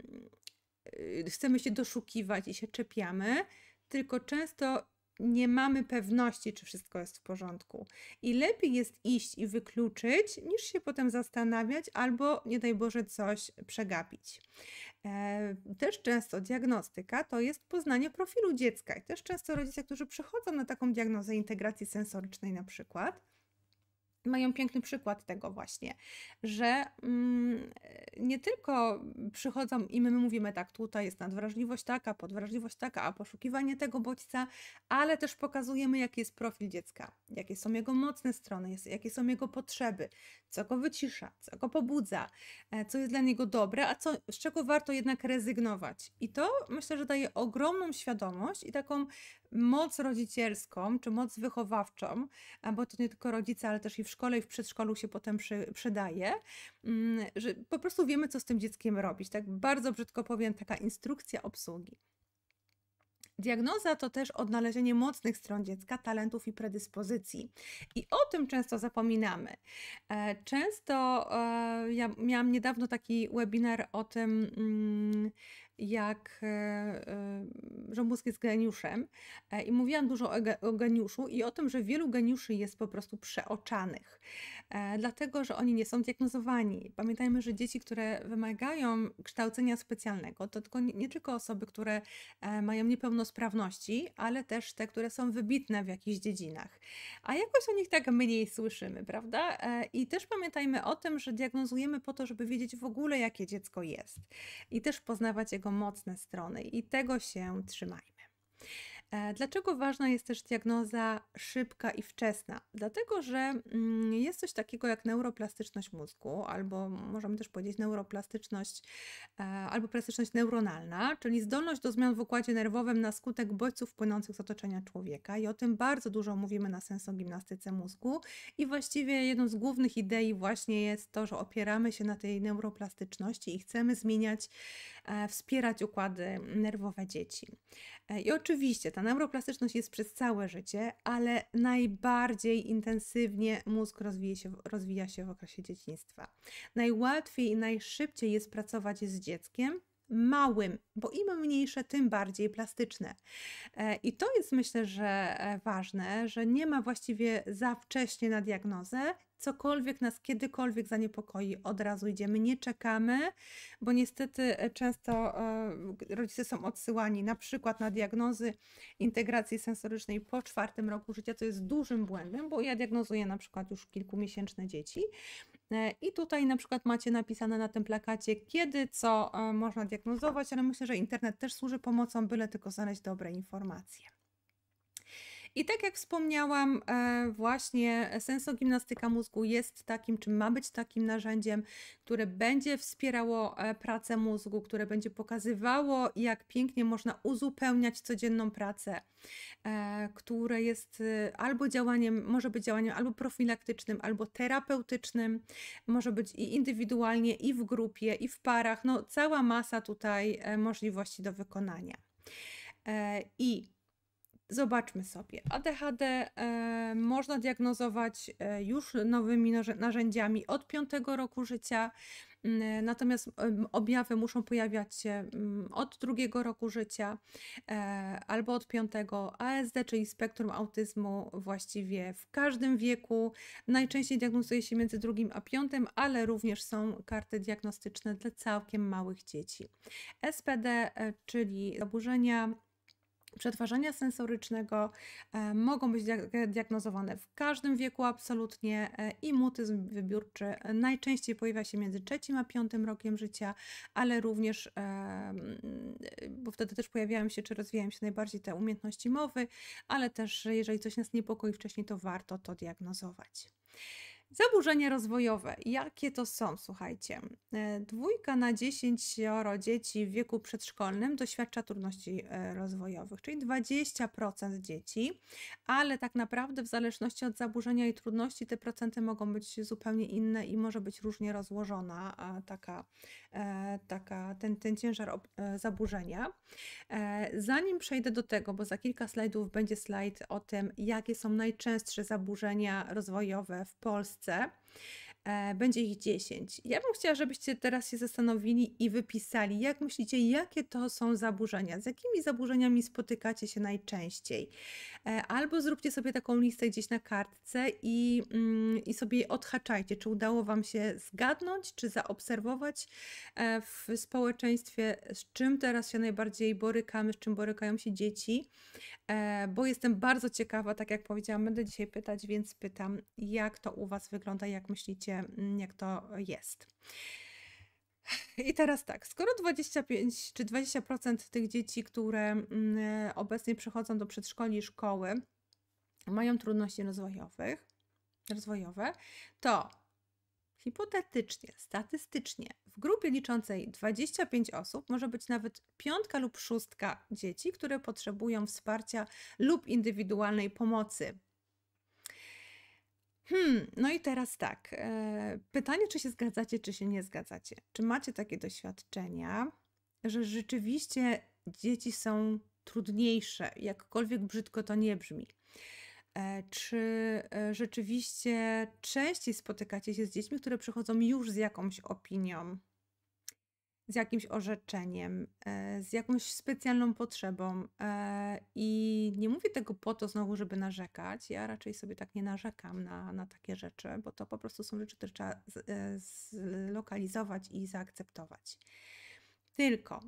chcemy się doszukiwać i się czepiamy, tylko często nie mamy pewności, czy wszystko jest w porządku. I lepiej jest iść i wykluczyć, niż się potem zastanawiać albo, nie daj Boże, coś przegapić. E, też często diagnostyka to jest poznanie profilu dziecka. I też często rodzice, którzy przychodzą na taką diagnozę integracji sensorycznej na przykład, mają piękny przykład tego właśnie, że mm, nie tylko przychodzą i my mówimy tak, tutaj jest nadwrażliwość taka, podwrażliwość taka, a poszukiwanie tego bodźca, ale też pokazujemy, jaki jest profil dziecka, jakie są jego mocne strony, jakie są jego potrzeby, co go wycisza, co go pobudza, e, co jest dla niego dobre, a co, z czego warto jednak rezygnować. I to myślę, że daje ogromną świadomość i taką moc rodzicielską czy moc wychowawczą, bo to nie tylko rodzice, ale też i w szkole i w przedszkolu się potem przy, przydaje, mm, że po prostu wiemy, co z tym dzieckiem robić. Tak bardzo brzydko powiem, taka instrukcja obsługi. Diagnoza to też odnalezienie mocnych stron dziecka, talentów i predyspozycji. I o tym często zapominamy. E, często e, ja miałam niedawno taki webinar o tym, mm, jak, e, e, że mózg jest geniuszem. E, I mówiłam dużo o, geniuszu i o tym, że wielu geniuszy jest po prostu przeoczanych, dlatego że oni nie są diagnozowani. Pamiętajmy, że dzieci, które wymagają kształcenia specjalnego, to tylko, nie tylko osoby, które mają niepełnosprawności, ale też te, które są wybitne w jakichś dziedzinach. A jakoś o nich tak mniej słyszymy, prawda? I też pamiętajmy o tym, że diagnozujemy po to, żeby wiedzieć w ogóle, jakie dziecko jest i też poznawać jego jego mocne strony i tego się trzymajmy. E, dlaczego ważna jest też diagnoza szybka i wczesna? Dlatego, że mm, jest coś takiego jak neuroplastyczność mózgu, albo możemy też powiedzieć neuroplastyczność, e, albo plastyczność neuronalna, czyli zdolność do zmian w układzie nerwowym na skutek bodźców płynących z otoczenia człowieka. I o tym bardzo dużo mówimy na gimnastyce mózgu. I właściwie jedną z głównych idei właśnie jest to, że opieramy się na tej neuroplastyczności i chcemy zmieniać, e, wspierać układy nerwowe dzieci. E, I oczywiście ta neuroplastyczność jest przez całe życie, ale najbardziej intensywnie mózg rozwija się, rozwija się w okresie dzieciństwa. Najłatwiej i najszybciej jest pracować z dzieckiem, małym, bo im mniejsze, tym bardziej plastyczne. E, I to jest myślę, że e, ważne, że nie ma właściwie za wcześnie na diagnozę. Cokolwiek nas kiedykolwiek zaniepokoi, od razu idziemy, nie czekamy, bo niestety e, często rodzice są odsyłani na przykład na diagnozy integracji sensorycznej po czwartym roku życia, co jest dużym błędem, bo ja diagnozuję na przykład już kilkumiesięczne dzieci E, I tutaj na przykład macie napisane na tym plakacie, kiedy co e, można diagnozować, ale myślę, że internet też służy pomocą, byle tylko znaleźć dobre informacje. I tak jak wspomniałam, e, właśnie e, sensogimnastyka mózgu jest takim, czy ma być takim narzędziem, które będzie wspierało e, pracę mózgu, które będzie pokazywało, jak pięknie można uzupełniać codzienną pracę, które jest y, albo działaniem, może być działaniem albo profilaktycznym, albo terapeutycznym, może być i indywidualnie, i w grupie, i w parach. No, cała masa tutaj możliwości do wykonania. I Zobaczmy sobie. ADHD e, można diagnozować e, już nowymi narzędziami od 5 roku życia, mm, e, natomiast e, objawy muszą pojawiać się mm, od drugiego roku życia e, albo od 5. ASD, czyli spektrum autyzmu, właściwie w każdym wieku. Najczęściej diagnozuje się między drugim a piątym, ale również są karty diagnostyczne dla całkiem małych dzieci. SPD, czyli zaburzenia przetwarzania sensorycznego e, mogą być diagnozowane w każdym wieku absolutnie e, i mutyzm wybiórczy e, najczęściej pojawia się między trzecim a piątym rokiem życia, ale również, bo wtedy też pojawiają się czy rozwijają się najbardziej te umiejętności mowy, ale też jeżeli coś nas niepokoi wcześniej, to warto to diagnozować. Zaburzenia rozwojowe. Jakie to są, słuchajcie? E, dwójka na dziesięcioro dzieci w wieku przedszkolnym doświadcza trudności e, rozwojowych, czyli 20% dzieci, ale tak naprawdę w zależności od zaburzenia i trudności te procenty mogą być zupełnie inne i może być różnie rozłożona taka, e, taka, ten, ten ciężar zaburzenia. Zanim przejdę do tego, bo za kilka slajdów będzie slajd o tym, jakie są najczęstsze zaburzenia rozwojowe w Polsce, C. E, będzie ich 10. Ja bym chciała, żebyście teraz się zastanowili i wypisali, jak myślicie, jakie to są zaburzenia, z jakimi zaburzeniami spotykacie się najczęściej. E, albo zróbcie sobie taką listę gdzieś na kartce i, mm, i sobie odhaczajcie, czy udało Wam się zgadnąć, czy zaobserwować e, w społeczeństwie, z czym teraz się najbardziej borykamy, z czym borykają się dzieci. Bo jestem bardzo ciekawa, tak jak powiedziałam, będę dzisiaj pytać, więc pytam, jak to u Was wygląda, jak myślicie, Mm, jak to jest. I teraz tak, skoro 25 czy 20% tych dzieci, które mm, obecnie przychodzą do przedszkoli i szkoły, mają trudności rozwojowych, rozwojowe, to hipotetycznie, statystycznie w grupie liczącej 25 osób może być nawet piątka lub szóstka dzieci, które potrzebują wsparcia lub indywidualnej pomocy Hmm, no i teraz tak. E, pytanie, czy się zgadzacie, czy się nie zgadzacie. Czy macie takie doświadczenia, że rzeczywiście dzieci są trudniejsze, jakkolwiek brzydko to nie brzmi? E, czy e, rzeczywiście częściej spotykacie się z dziećmi, które przychodzą już z jakąś opinią z jakimś orzeczeniem, e, z jakąś specjalną potrzebą. E, I nie mówię tego po to znowu, żeby narzekać. Ja raczej sobie tak nie narzekam na, na takie rzeczy, bo to po prostu są rzeczy, które trzeba e, zlokalizować i zaakceptować. Tylko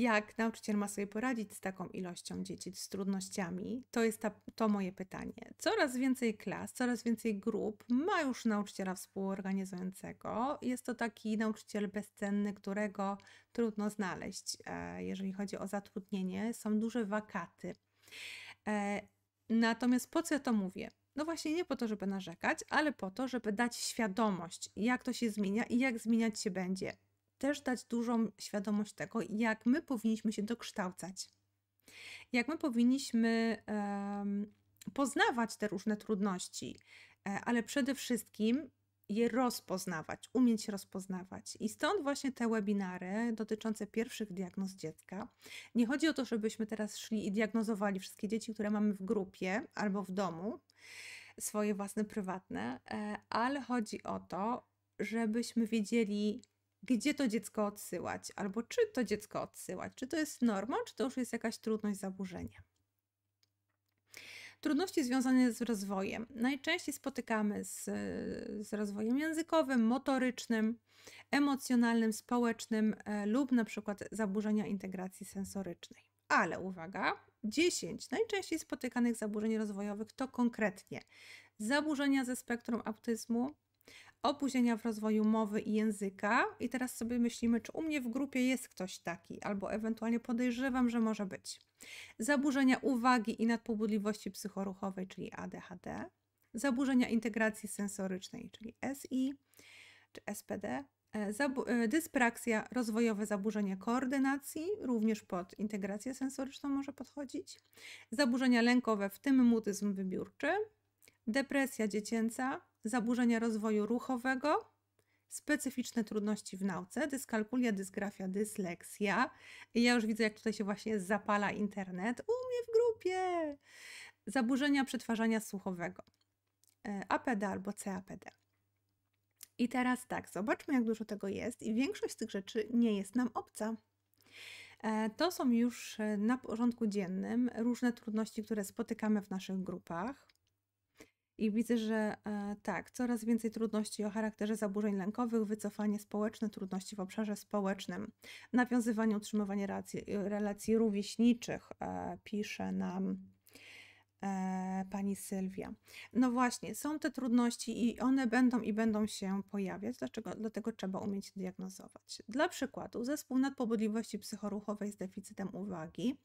jak nauczyciel ma sobie poradzić z taką ilością dzieci, z trudnościami? To jest ta, to moje pytanie. Coraz więcej klas, coraz więcej grup ma już nauczyciela współorganizującego. Jest to taki nauczyciel bezcenny, którego trudno znaleźć, e, jeżeli chodzi o zatrudnienie. Są duże wakaty. E, natomiast po co ja to mówię? No właśnie nie po to, żeby narzekać, ale po to, żeby dać świadomość, jak to się zmienia i jak zmieniać się będzie też dać dużą świadomość tego, jak my powinniśmy się dokształcać, jak my powinniśmy um, poznawać te różne trudności, e, ale przede wszystkim je rozpoznawać, umieć rozpoznawać. I stąd właśnie te webinary dotyczące pierwszych diagnoz dziecka. Nie chodzi o to, żebyśmy teraz szli i diagnozowali wszystkie dzieci, które mamy w grupie albo w domu, swoje własne prywatne, e, ale chodzi o to, żebyśmy wiedzieli, gdzie to dziecko odsyłać, albo czy to dziecko odsyłać, czy to jest norma, czy to już jest jakaś trudność, zaburzenie. Trudności związane z rozwojem. Najczęściej spotykamy z, z rozwojem językowym, motorycznym, emocjonalnym, społecznym e, lub na przykład zaburzenia integracji sensorycznej. Ale uwaga, 10 najczęściej spotykanych zaburzeń rozwojowych to konkretnie zaburzenia ze spektrum autyzmu, opóźnienia w rozwoju mowy i języka. I teraz sobie myślimy, czy u mnie w grupie jest ktoś taki, albo ewentualnie podejrzewam, że może być. Zaburzenia uwagi i nadpobudliwości psychoruchowej, czyli ADHD. Zaburzenia integracji sensorycznej, czyli SI czy SPD. E, e, dyspraksja, rozwojowe zaburzenie koordynacji, również pod integrację sensoryczną może podchodzić. Zaburzenia lękowe, w tym mutyzm wybiórczy, depresja dziecięca, zaburzenia rozwoju ruchowego, specyficzne trudności w nauce, dyskalkulia, dysgrafia, dysleksja. I ja już widzę, jak tutaj się właśnie zapala internet. U mnie w grupie! Zaburzenia przetwarzania słuchowego. E, APD albo CAPD. I teraz tak, zobaczmy, jak dużo tego jest, i większość z tych rzeczy nie jest nam obca. E, to są już e, na porządku dziennym różne trudności, które spotykamy w naszych grupach. I widzę, że e, tak, coraz więcej trudności o charakterze zaburzeń lękowych, wycofanie społeczne, trudności w obszarze społecznym, nawiązywanie, utrzymywanie relacji, e, relacji rówieśniczych, e, pisze nam e, pani Sylwia. No właśnie, są te trudności i one będą i będą się pojawiać, dlaczego, dlatego trzeba umieć diagnozować. Dla przykładu, zespół nadpobudliwości psychoruchowej z deficytem uwagi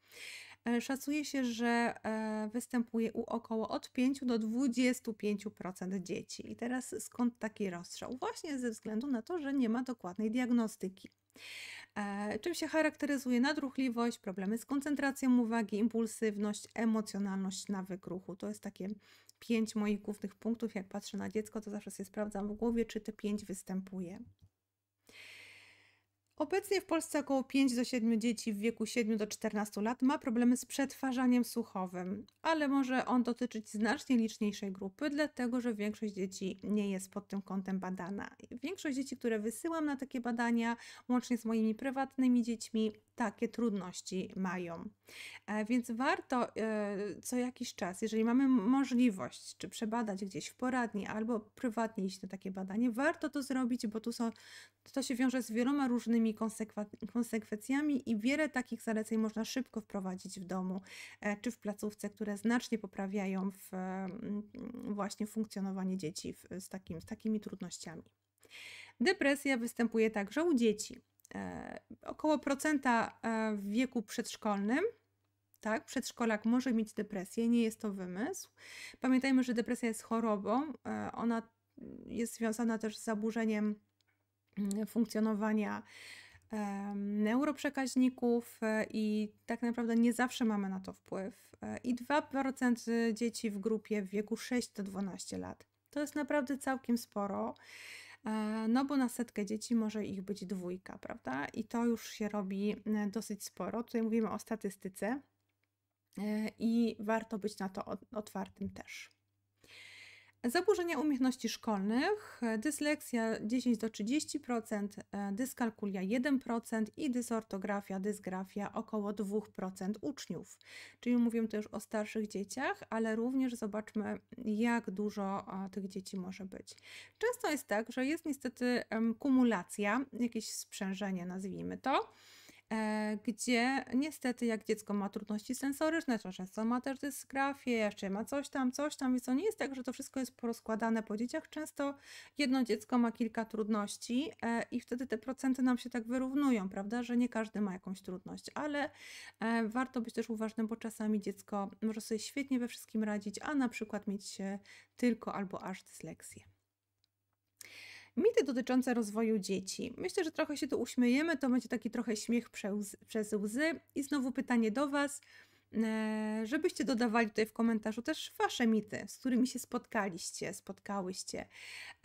E, szacuje się, że e, występuje u około od 5 do 25% dzieci. I teraz skąd taki rozstrzał? Właśnie ze względu na to, że nie ma dokładnej diagnostyki. E, czym się charakteryzuje nadruchliwość, problemy z koncentracją uwagi, impulsywność, emocjonalność, nawyk ruchu. To jest takie pięć moich głównych punktów. Jak patrzę na dziecko, to zawsze sobie sprawdzam w głowie, czy te pięć występuje. Obecnie w Polsce około 5 do 7 dzieci w wieku 7 do 14 lat ma problemy z przetwarzaniem słuchowym, ale może on dotyczyć znacznie liczniejszej grupy, dlatego że większość dzieci nie jest pod tym kątem badana. Większość dzieci, które wysyłam na takie badania, łącznie z moimi prywatnymi dziećmi, takie trudności mają. E, więc warto e, co jakiś czas, jeżeli mamy możliwość, czy przebadać gdzieś w poradni, albo prywatnie iść na takie badanie, warto to zrobić, bo tu są, to się wiąże z wieloma różnymi konsekwencjami i wiele takich zaleceń można szybko wprowadzić w domu, e, czy w placówce, które znacznie poprawiają w, właśnie funkcjonowanie dzieci z, takim, z takimi trudnościami. Depresja występuje także u dzieci. E, około procenta e, w wieku przedszkolnym. Tak, przedszkolak może mieć depresję, nie jest to wymysł. Pamiętajmy, że depresja jest chorobą, e, ona jest związana też z zaburzeniem mm, funkcjonowania neuroprzekaźników i tak naprawdę nie zawsze mamy na to wpływ. I 2% dzieci w grupie w wieku 6 do 12 lat. To jest naprawdę całkiem sporo. E, no bo na setkę dzieci może ich być dwójka, prawda? I to już się robi e, dosyć sporo. Tutaj mówimy o statystyce e, i warto być na to otwartym też. Zaburzenia umiejętności szkolnych, e, dysleksja 10 do 30%, e, dyskalkulia 1% i dysortografia, dysgrafia około 2% uczniów. Czyli mówię też o starszych dzieciach, ale również zobaczmy, jak dużo e, tych dzieci może być. Często jest tak, że jest niestety kumulacja, jakieś sprzężenie, nazwijmy to E, gdzie niestety jak dziecko ma trudności sensoryczne, to często ma też dysgrafię, jeszcze ma coś tam, coś tam, więc to nie jest tak, że to wszystko jest porozkładane po dzieciach. Często jedno dziecko ma kilka trudności e, i wtedy te procenty nam się tak wyrównują, prawda, że nie każdy ma jakąś trudność, ale e, warto być też uważnym, bo czasami dziecko może sobie świetnie we wszystkim radzić, a na przykład mieć tylko albo aż dysleksję. Mity dotyczące rozwoju dzieci. Myślę, że trochę się tu uśmiejemy, to będzie taki trochę śmiech przez, przez łzy. I znowu pytanie do Was, e, żebyście dodawali tutaj w komentarzu też Wasze mity, z którymi się spotkaliście, spotkałyście.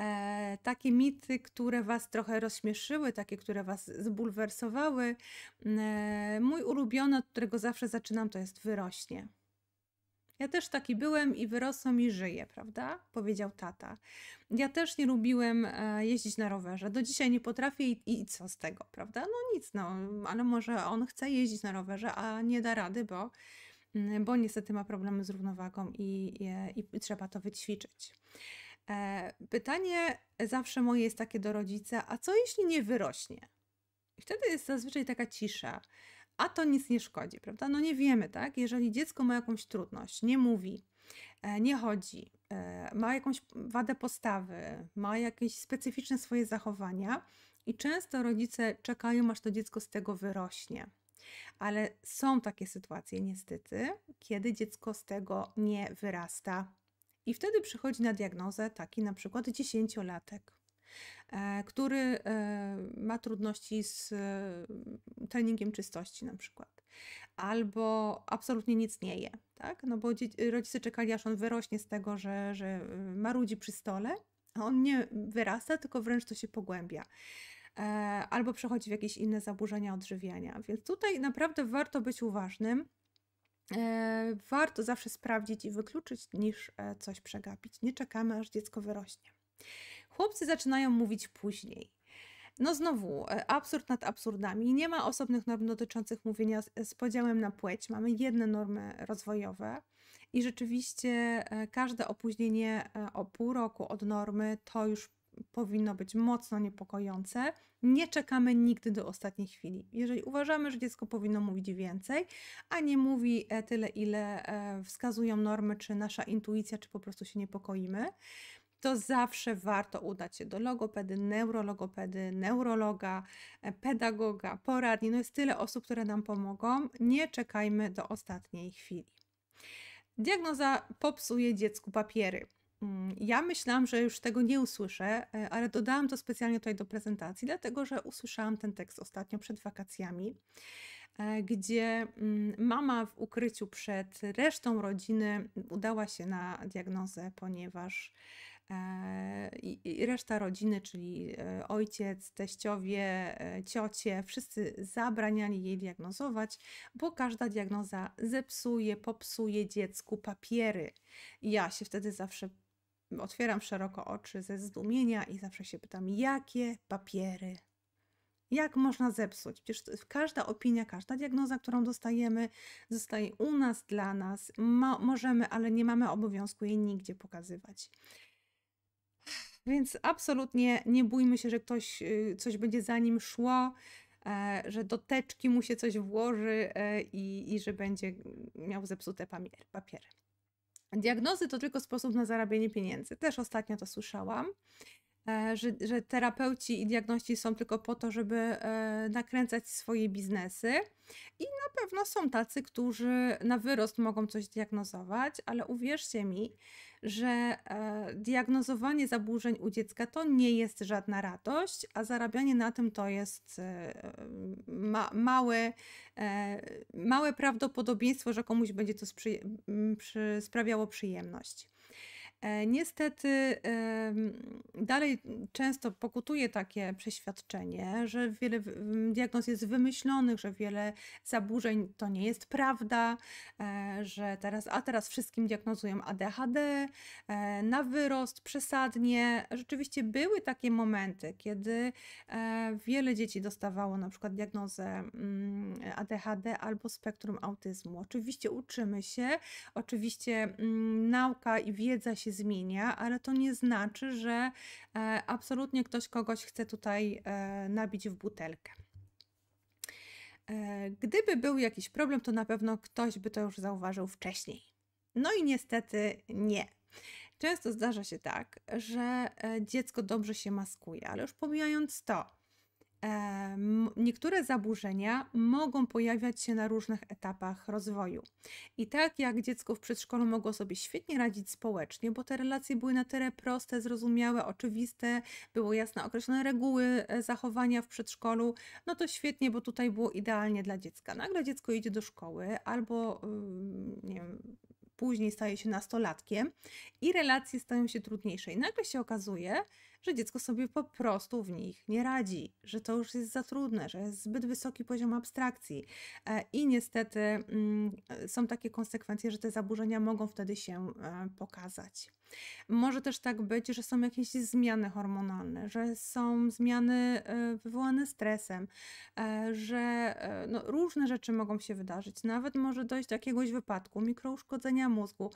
E, takie mity, które Was trochę rozśmieszyły, takie, które Was zbulwersowały. E, mój ulubiony, od którego zawsze zaczynam, to jest wyrośnie. Ja też taki byłem i wyrosłem i żyję, prawda? Powiedział tata. Ja też nie lubiłem e, jeździć na rowerze. Do dzisiaj nie potrafię i, i co z tego, prawda? No nic, no, ale może on chce jeździć na rowerze, a nie da rady, bo, mm, bo niestety ma problemy z równowagą i, i, i trzeba to wyćwiczyć. E, pytanie zawsze moje jest takie do rodzica: a co jeśli nie wyrośnie? I wtedy jest zazwyczaj taka cisza a to nic nie szkodzi, prawda? No nie wiemy, tak? Jeżeli dziecko ma jakąś trudność, nie mówi, e, nie chodzi, e, ma jakąś wadę postawy, ma jakieś specyficzne swoje zachowania i często rodzice czekają, aż to dziecko z tego wyrośnie. Ale są takie sytuacje, niestety, kiedy dziecko z tego nie wyrasta. I wtedy przychodzi na diagnozę taki na przykład dziesięciolatek, e, który ma trudności z treningiem czystości na przykład. Albo absolutnie nic nie je, tak? No bo rodzice czekali, aż on wyrośnie z tego, że, że y, marudzi przy stole, a on nie wyrasta, tylko wręcz to się pogłębia e, albo przechodzi w jakieś inne zaburzenia odżywiania. Więc tutaj naprawdę warto być uważnym. E, warto zawsze sprawdzić i wykluczyć, niż e, coś przegapić. Nie czekamy, aż dziecko wyrośnie. Chłopcy zaczynają mówić później. No znowu, e, absurd nad absurdami. Nie ma osobnych norm dotyczących mówienia e, z podziałem na płeć. Mamy jedne normy rozwojowe i rzeczywiście e, każde opóźnienie o pół roku od normy to już powinno być mocno niepokojące. Nie czekamy nigdy do ostatniej chwili. Jeżeli uważamy, że dziecko powinno mówić więcej, a nie mówi tyle, ile wskazują normy, czy nasza intuicja, czy po prostu się niepokoimy, to zawsze warto udać się do logopedy, neurologopedy, neurologa, e, pedagoga, poradni. No jest tyle osób, które nam pomogą. Nie czekajmy do ostatniej chwili. Diagnoza popsuje dziecku papiery. Mm, ja myślałam, że już tego nie usłyszę, e, ale dodałam to specjalnie tutaj do prezentacji, dlatego że usłyszałam ten tekst ostatnio przed wakacjami, e, gdzie mm, mama w ukryciu przed resztą rodziny udała się na diagnozę, ponieważ i reszta rodziny, czyli e, ojciec, teściowie, e, ciocie, wszyscy zabraniali jej diagnozować, bo każda diagnoza zepsuje, popsuje dziecku papiery. Ja się wtedy zawsze otwieram szeroko oczy ze zdumienia i zawsze się pytam, jakie papiery? Jak można zepsuć? Przecież każda opinia, każda diagnoza, którą dostajemy, zostaje u nas, dla nas. możemy, ale nie mamy obowiązku jej nigdzie pokazywać. Więc absolutnie nie bójmy się, że ktoś y, coś będzie za nim szło, e, że do teczki mu się coś włoży e, i, i że będzie miał zepsute papiery. Diagnozy to tylko sposób na zarabianie pieniędzy. Też ostatnio to słyszałam. E, że, że terapeuci i diagności są tylko po to, żeby e, nakręcać swoje biznesy. I na pewno są tacy, którzy na wyrost mogą coś diagnozować, ale uwierzcie mi, że e, diagnozowanie zaburzeń u dziecka to nie jest żadna radość, a zarabianie na tym to jest ma, małe, małe prawdopodobieństwo, że komuś będzie to sprzy, przy, sprawiało przyjemność. E, niestety dalej często pokutuje takie przeświadczenie, że wiele diagnoz jest wymyślonych, że wiele zaburzeń to nie jest prawda, e, że teraz, a teraz wszystkim diagnozują ADHD, e, na wyrost, przesadnie. Rzeczywiście były takie momenty, kiedy wiele dzieci dostawało na przykład diagnozę mm, ADHD albo spektrum autyzmu. Oczywiście uczymy się, oczywiście mm, nauka i wiedza się zmienia, ale to nie znaczy, że e, absolutnie ktoś kogoś chce tutaj e, nabić w butelkę. E, gdyby był jakiś problem, to na pewno ktoś by to już zauważył wcześniej. No i niestety nie. Często zdarza się tak, że dziecko dobrze się maskuje, ale już pomijając to, Niektóre zaburzenia mogą pojawiać się na różnych etapach rozwoju. I tak jak dziecko w przedszkolu mogło sobie świetnie radzić społecznie, bo te relacje były na tyle proste, zrozumiałe, oczywiste, było jasno określone reguły e, zachowania w przedszkolu, no to świetnie, bo tutaj było idealnie dla dziecka. Nagle dziecko idzie do szkoły albo nie wiem, później staje się nastolatkiem i relacje stają się trudniejsze. I nagle się okazuje, że dziecko sobie po prostu w nich nie radzi, że to już jest za trudne, że jest zbyt wysoki poziom abstrakcji e, i niestety mm, są takie konsekwencje, że te zaburzenia mogą wtedy się e, pokazać. Może też tak być, że są jakieś zmiany hormonalne, że są zmiany e, wywołane stresem, że no, różne rzeczy mogą się wydarzyć. Nawet może dojść do jakiegoś wypadku, mikrouszkodzenia mózgu.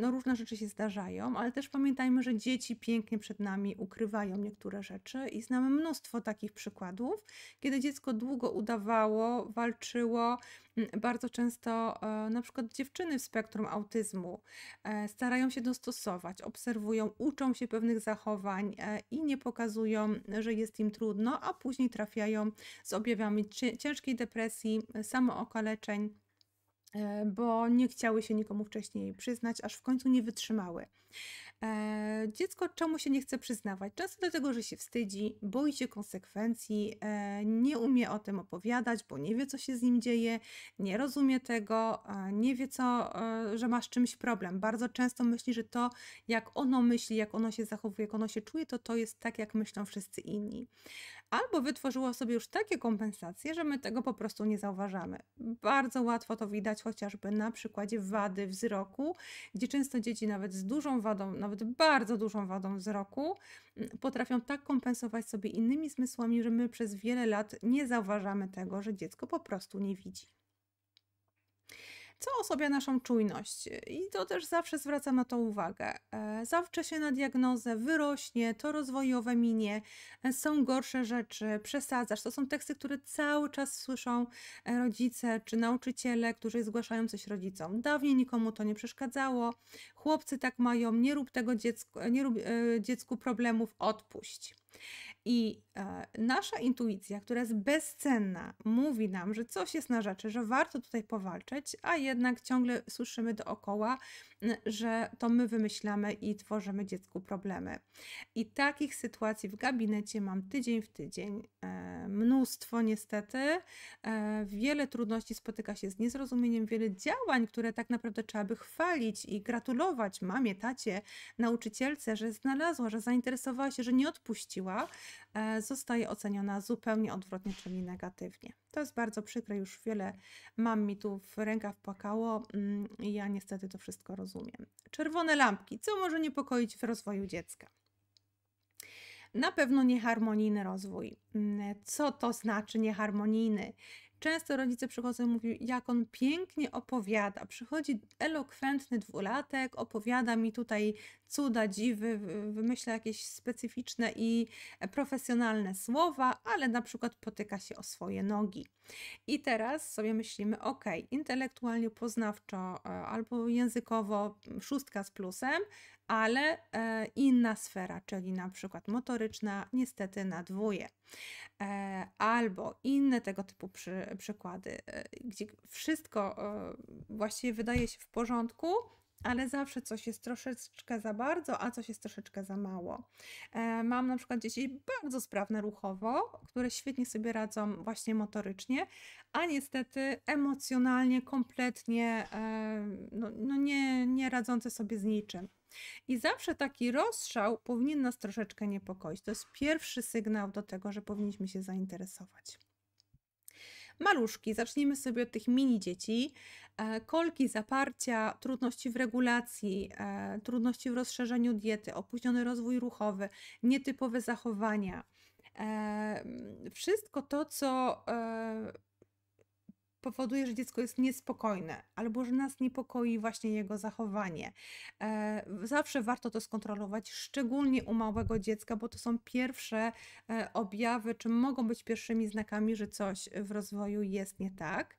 No, różne rzeczy się zdarzają, ale też pamiętajmy, że dzieci pięknie przed nami ukrywają ukrywają niektóre rzeczy i znamy mnóstwo takich przykładów, kiedy dziecko długo udawało, walczyło, mm, bardzo często e, na przykład dziewczyny w spektrum autyzmu e, starają się dostosować, obserwują, uczą się pewnych zachowań e, i nie pokazują, że jest im trudno, a później trafiają z objawami ciężkiej depresji, samookaleczeń bo nie chciały się nikomu wcześniej przyznać, aż w końcu nie wytrzymały e, dziecko czemu się nie chce przyznawać? Często dlatego, że się wstydzi, boi się konsekwencji, e, nie umie o tym opowiadać, bo nie wie, co się z nim dzieje, nie rozumie tego, e, nie wie, co, e, że ma z czymś problem. Bardzo często myśli, że to, jak ono myśli, jak ono się zachowuje, jak ono się czuje, to to jest tak, jak myślą wszyscy inni albo wytworzyło sobie już takie kompensacje, że my tego po prostu nie zauważamy. Bardzo łatwo to widać chociażby na przykładzie wady wzroku, gdzie często dzieci nawet z dużą wadą, nawet bardzo dużą wadą wzroku, mm, potrafią tak kompensować sobie innymi zmysłami, że my przez wiele lat nie zauważamy tego, że dziecko po prostu nie widzi co osobia naszą czujność. I to też zawsze zwracam na to uwagę. E, zawsze się na diagnozę, wyrośnie, to rozwojowe minie, e, są gorsze rzeczy, przesadzasz. To są teksty, które cały czas słyszą e, rodzice czy nauczyciele, którzy zgłaszają coś rodzicom. Dawniej nikomu to nie przeszkadzało. Chłopcy tak mają, nie rób tego dziecku, nie rób dziecku problemów, odpuść. I E, nasza intuicja, która jest bezcenna, mówi nam, że coś jest na rzeczy, że warto tutaj powalczyć, a jednak ciągle słyszymy dookoła, mm, że to my wymyślamy i tworzymy dziecku problemy. I takich sytuacji w gabinecie mam tydzień w tydzień. E, mnóstwo niestety. E, wiele trudności spotyka się z niezrozumieniem, wiele działań, które tak naprawdę trzeba by chwalić i gratulować mamie, tacie, nauczycielce, że znalazła, że zainteresowała się, że nie odpuściła zostaje oceniona zupełnie odwrotnie, czyli negatywnie. To jest bardzo przykre, już wiele mam mi tu w rękach płakało mm, i ja niestety to wszystko rozumiem. Czerwone lampki, co może niepokoić w rozwoju dziecka? Na pewno nieharmonijny rozwój. Mm, co to znaczy nieharmonijny? Często rodzice przychodzą i mówią, jak on pięknie opowiada. Przychodzi elokwentny dwulatek, opowiada mi tutaj cuda, dziwy, wymyśla jakieś specyficzne i profesjonalne słowa, ale na przykład potyka się o swoje nogi. I teraz sobie myślimy, ok, intelektualnie poznawczo e, albo językowo szóstka z plusem, ale e, inna sfera, czyli na przykład motoryczna, niestety na dwóje. E, albo inne tego typu przy, przykłady, gdzie wszystko właściwie wydaje się w porządku, ale zawsze coś jest troszeczkę za bardzo, a coś jest troszeczkę za mało. E, mam na przykład dzieci bardzo sprawne ruchowo, które świetnie sobie radzą właśnie motorycznie, a niestety emocjonalnie kompletnie e, no, no nie, nie radzące sobie z niczym. I zawsze taki rozstrzał powinien nas troszeczkę niepokoić. To jest pierwszy sygnał do tego, że powinniśmy się zainteresować maluszki. Zacznijmy sobie od tych mini dzieci. E, kolki, zaparcia, trudności w regulacji, e, trudności w rozszerzeniu diety, opóźniony rozwój ruchowy, nietypowe zachowania. E, wszystko to, co powoduje, że dziecko jest niespokojne, albo że nas niepokoi właśnie jego zachowanie. E, zawsze warto to skontrolować, szczególnie u małego dziecka, bo to są pierwsze e, objawy, czy mogą być pierwszymi znakami, że coś w rozwoju jest nie tak.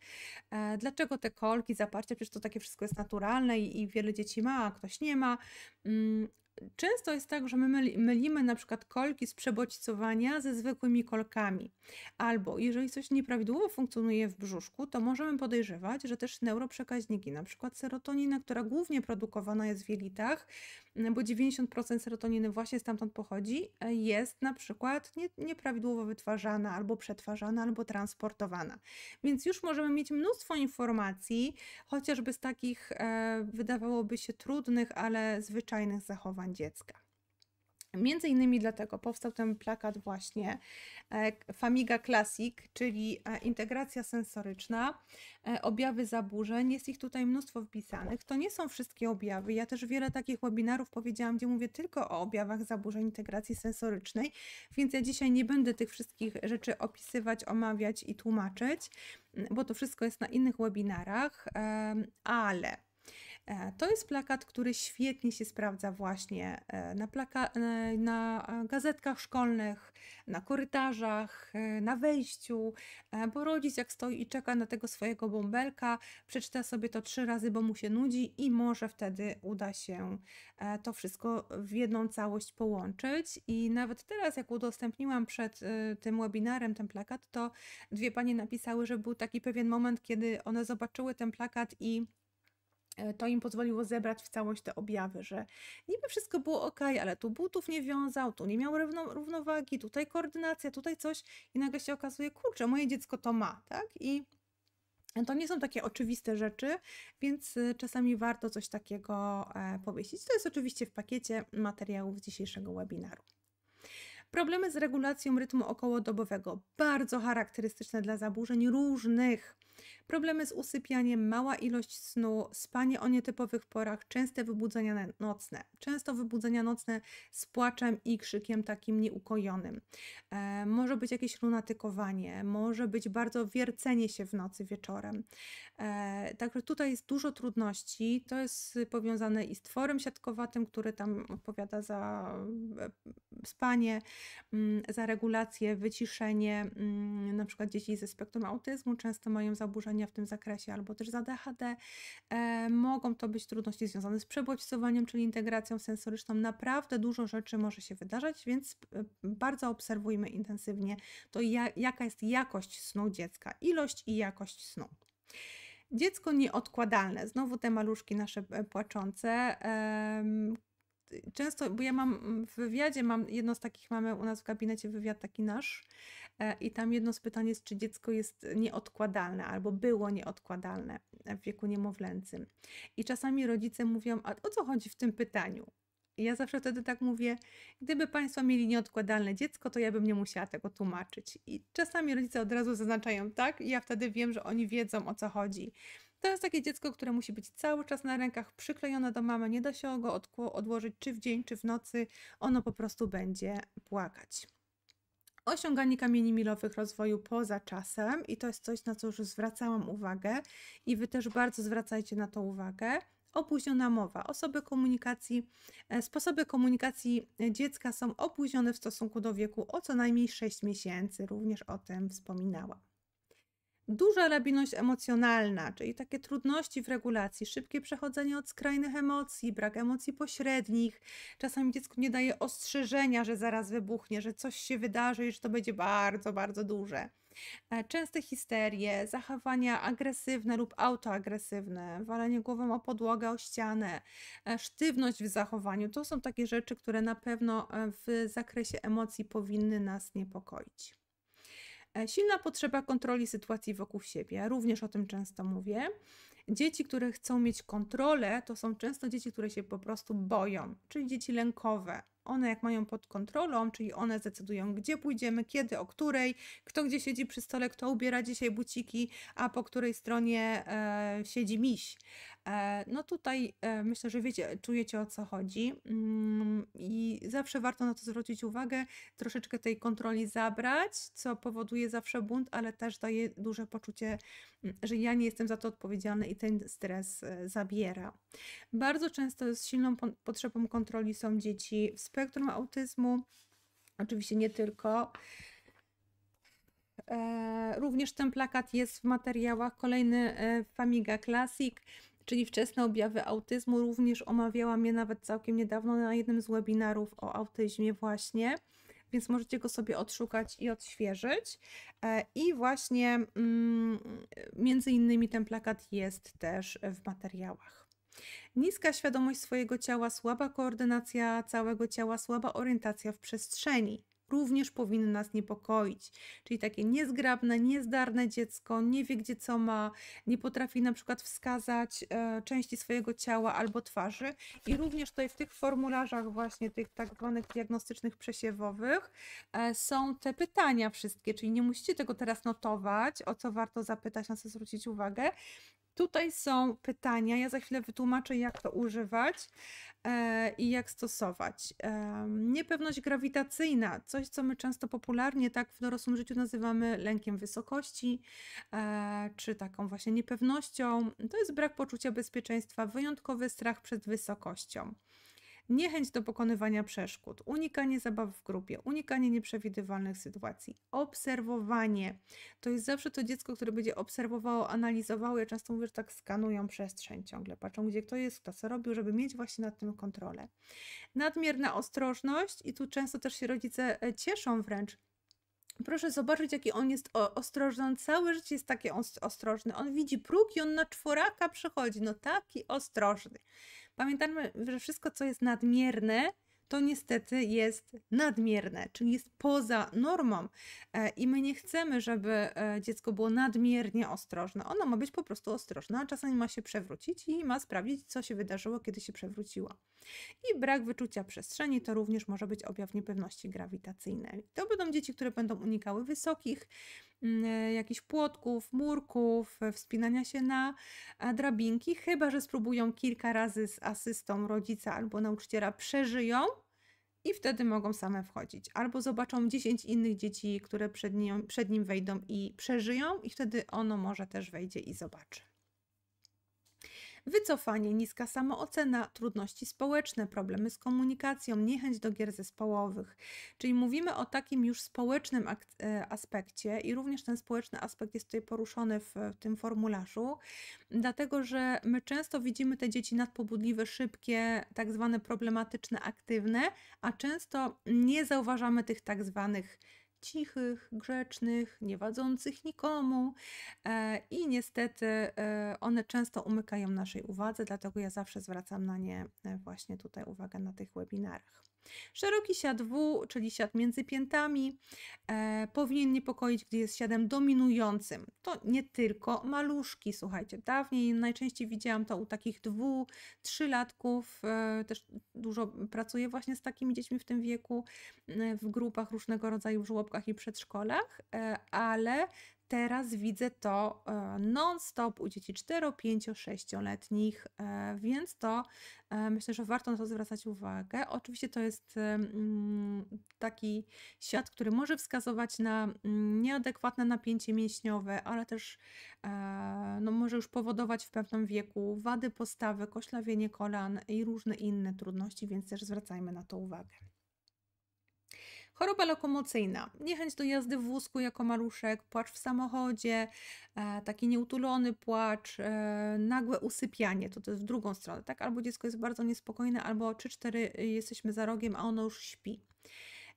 E, dlaczego te kolki, zaparcia, przecież to takie wszystko jest naturalne i wiele dzieci ma, a ktoś nie ma, mm, Często jest tak, że my mylimy na przykład kolki z przebodźcowania ze zwykłymi kolkami. Albo jeżeli coś nieprawidłowo funkcjonuje w brzuszku, to możemy podejrzewać, że też neuroprzekaźniki, na przykład serotonina, która głównie produkowana jest w jelitach, Mm, bo 90% serotoniny właśnie stamtąd pochodzi, e, jest na przykład nie, nieprawidłowo wytwarzana albo przetwarzana, albo transportowana. Więc już możemy mieć mnóstwo informacji, chociażby z takich e, wydawałoby się trudnych, ale zwyczajnych zachowań dziecka. Między innymi dlatego powstał ten plakat właśnie e, Famiga Classic, czyli e, integracja sensoryczna, e, objawy zaburzeń. Jest ich tutaj mnóstwo wpisanych. To nie są wszystkie objawy. Ja też wiele takich webinarów powiedziałam, gdzie mówię tylko o objawach zaburzeń integracji sensorycznej, więc ja dzisiaj nie będę tych wszystkich rzeczy opisywać, omawiać i tłumaczyć, bo to wszystko jest na innych webinarach, ale E, to jest plakat, który świetnie się sprawdza właśnie e, na, plaka- e, na gazetkach szkolnych, na korytarzach, na wejściu, bo rodzic jak stoi i czeka na tego swojego bąbelka, przeczyta sobie to trzy razy, bo mu się nudzi i może wtedy uda się to wszystko w jedną całość połączyć. I nawet teraz, jak udostępniłam przed tym webinarem ten plakat, to dwie panie napisały, że był taki pewien moment, kiedy one zobaczyły ten plakat i E, to im pozwoliło zebrać w całość te objawy, że niby wszystko było ok, ale tu butów nie wiązał, tu nie miał równo, równowagi, tutaj koordynacja, tutaj coś i nagle się okazuje, kurczę, moje dziecko to ma, tak? I to nie są takie oczywiste rzeczy, więc y, czasami warto coś takiego e, powiesić. To jest oczywiście w pakiecie materiałów z dzisiejszego webinaru. Problemy z regulacją rytmu okołodobowego, bardzo charakterystyczne dla zaburzeń różnych Problemy z usypianiem, mała ilość snu, spanie o nietypowych porach, częste wybudzenia nocne. Często wybudzenia nocne z płaczem i krzykiem takim nieukojonym. E, może być jakieś lunatykowanie, może być bardzo wiercenie się w nocy wieczorem. E, także tutaj jest dużo trudności. To jest powiązane i z tworem siatkowatym, który tam odpowiada za e, spanie, mm, za regulację, wyciszenie. Mm, na przykład dzieci ze spektrum autyzmu często mają zaburzenia w tym zakresie, albo też za DHD. E, mogą to być trudności związane z przebodźcowaniem, czyli integracją sensoryczną. Naprawdę dużo rzeczy może się wydarzać, więc e, bardzo obserwujmy intensywnie to, jaka jest jakość snu dziecka, ilość i jakość snu. Dziecko nieodkładalne, znowu te maluszki nasze e, płaczące, często, bo ja mam mm, w wywiadzie, mam jedno z takich, mamy u nas w gabinecie wywiad taki nasz e, i tam jedno z pytań jest, czy dziecko jest nieodkładalne albo było nieodkładalne w wieku niemowlęcym. I czasami rodzice mówią, a o co chodzi w tym pytaniu? I ja zawsze wtedy tak mówię, gdyby Państwo mieli nieodkładalne dziecko, to ja bym nie musiała tego tłumaczyć. I czasami rodzice od razu zaznaczają tak, i ja wtedy wiem, że oni wiedzą o co chodzi. To jest takie dziecko, które musi być cały czas na rękach, przyklejone do mamy, nie da się go odłożyć czy w dzień, czy w nocy, ono po prostu będzie płakać. Osiąganie kamieni milowych rozwoju poza czasem, i to jest coś, na co już zwracałam uwagę, i Wy też bardzo zwracajcie na to uwagę. Opóźniona mowa, osoby komunikacji, e, sposoby komunikacji dziecka są opóźnione w stosunku do wieku o co najmniej 6 miesięcy, również o tym wspominałam. Duża labilność emocjonalna, czyli takie trudności w regulacji, szybkie przechodzenie od skrajnych emocji, brak emocji pośrednich. Czasami dziecku nie daje ostrzeżenia, że zaraz wybuchnie, że coś się wydarzy i że to będzie bardzo, bardzo duże. E, częste histerie, zachowania agresywne lub autoagresywne, walenie głową o podłogę, o ścianę, e, sztywność w zachowaniu to są takie rzeczy, które na pewno e, w zakresie emocji powinny nas niepokoić. E, silna potrzeba kontroli sytuacji wokół siebie, również o tym często mówię. Dzieci, które chcą mieć kontrolę, to są często dzieci, które się po prostu boją, czyli dzieci lękowe. One, jak mają pod kontrolą, czyli one zdecydują, gdzie pójdziemy, kiedy, o której, kto gdzie siedzi przy stole, kto ubiera dzisiaj buciki, a po której stronie e, siedzi miś. E, no tutaj e, myślę, że wiecie, czujecie o co chodzi mm, i zawsze warto na to zwrócić uwagę, troszeczkę tej kontroli zabrać, co powoduje zawsze bunt, ale też daje duże poczucie, mm, że ja nie jestem za to odpowiedzialny i ten stres e, zabiera. Bardzo często z silną potrzebą kontroli są dzieci w spektrum autyzmu, oczywiście nie tylko. Również ten plakat jest w materiałach. Kolejny Famiga Classic czyli wczesne objawy autyzmu. Również omawiałam je nawet całkiem niedawno na jednym z webinarów o autyzmie właśnie, więc możecie go sobie odszukać i odświeżyć. E, I właśnie mm, między innymi ten plakat jest też w materiałach. Niska świadomość swojego ciała, słaba koordynacja całego ciała, słaba orientacja w przestrzeni również powinny nas niepokoić. Czyli takie niezgrabne, niezdarne dziecko, nie wie gdzie co ma, nie potrafi na przykład wskazać e, części swojego ciała albo twarzy. I również tutaj w tych formularzach właśnie tych tak zwanych diagnostycznych przesiewowych e, są te pytania wszystkie, czyli nie musicie tego teraz notować, o co warto zapytać, na co zwrócić uwagę, Tutaj są pytania. Ja za chwilę wytłumaczę, jak to używać e, i jak stosować. E, niepewność grawitacyjna, coś, co my często popularnie tak w dorosłym życiu nazywamy lękiem wysokości, e, czy taką właśnie niepewnością, to jest brak poczucia bezpieczeństwa, wyjątkowy strach przed wysokością niechęć do pokonywania przeszkód, unikanie zabaw w grupie, unikanie nieprzewidywalnych sytuacji, obserwowanie. To jest zawsze to dziecko, które będzie obserwowało, analizowało. Ja często mówię, że tak skanują przestrzeń ciągle, patrzą gdzie kto jest, kto co robił, żeby mieć właśnie nad tym kontrolę. Nadmierna ostrożność i tu często też się rodzice e, cieszą wręcz, Proszę zobaczyć, jaki on jest ostrożny. On całe życie jest taki ostrożny. On widzi próg i on na czworaka przychodzi. No taki ostrożny. Pamiętajmy, że wszystko, co jest nadmierne, to niestety jest nadmierne, czyli jest poza normą e, i my nie chcemy, żeby e, dziecko było nadmiernie ostrożne. Ono ma być po prostu ostrożne, a czasami ma się przewrócić i ma sprawdzić, co się wydarzyło, kiedy się przewróciła. I brak wyczucia przestrzeni to również może być objaw niepewności grawitacyjnej. To będą dzieci, które będą unikały wysokich, Mm, e, jakichś płotków, murków, e, wspinania się na e, drabinki, chyba że spróbują kilka razy z asystą rodzica albo nauczyciela, przeżyją i wtedy mogą same wchodzić. Albo zobaczą 10 innych dzieci, które przed, nią, przed nim wejdą i przeżyją, i wtedy ono może też wejdzie i zobaczy wycofanie, niska samoocena, trudności społeczne, problemy z komunikacją, niechęć do gier zespołowych. Czyli mówimy o takim już społecznym e, aspekcie i również ten społeczny aspekt jest tutaj poruszony w, w tym formularzu, dlatego że my często widzimy te dzieci nadpobudliwe, szybkie, tak zwane problematyczne, aktywne, a często nie zauważamy tych tak zwanych cichych, grzecznych, niewadzących nikomu e, i niestety e, one często umykają naszej uwadze, dlatego ja zawsze zwracam na nie e, właśnie tutaj uwagę na tych webinarach. Szeroki siat W, czyli siat między piętami, e, powinien niepokoić, gdy jest siadem dominującym. To nie tylko maluszki, słuchajcie. Dawniej najczęściej widziałam to u takich dwu, trzylatków. E, też dużo pracuję właśnie z takimi dziećmi w tym wieku e, w grupach różnego rodzaju, w żłobkach i przedszkolach, e, ale teraz widzę to e, non-stop u dzieci 4, 5, 6-letnich, więc to e, myślę, że warto na to zwracać uwagę. Oczywiście to jest e, mm, taki świat, który może wskazywać na mm, nieadekwatne napięcie mięśniowe, ale też no, może już powodować w pewnym wieku wady postawy, koślawienie kolan i różne inne trudności, więc też zwracajmy na to uwagę. Choroba lokomocyjna, niechęć do jazdy w wózku jako maluszek, płacz w samochodzie, e, taki nieutulony płacz, e, nagłe usypianie, to, to jest w drugą stronę, tak? Albo dziecko jest bardzo niespokojne, albo 3-4 y, jesteśmy za rogiem, a ono już śpi.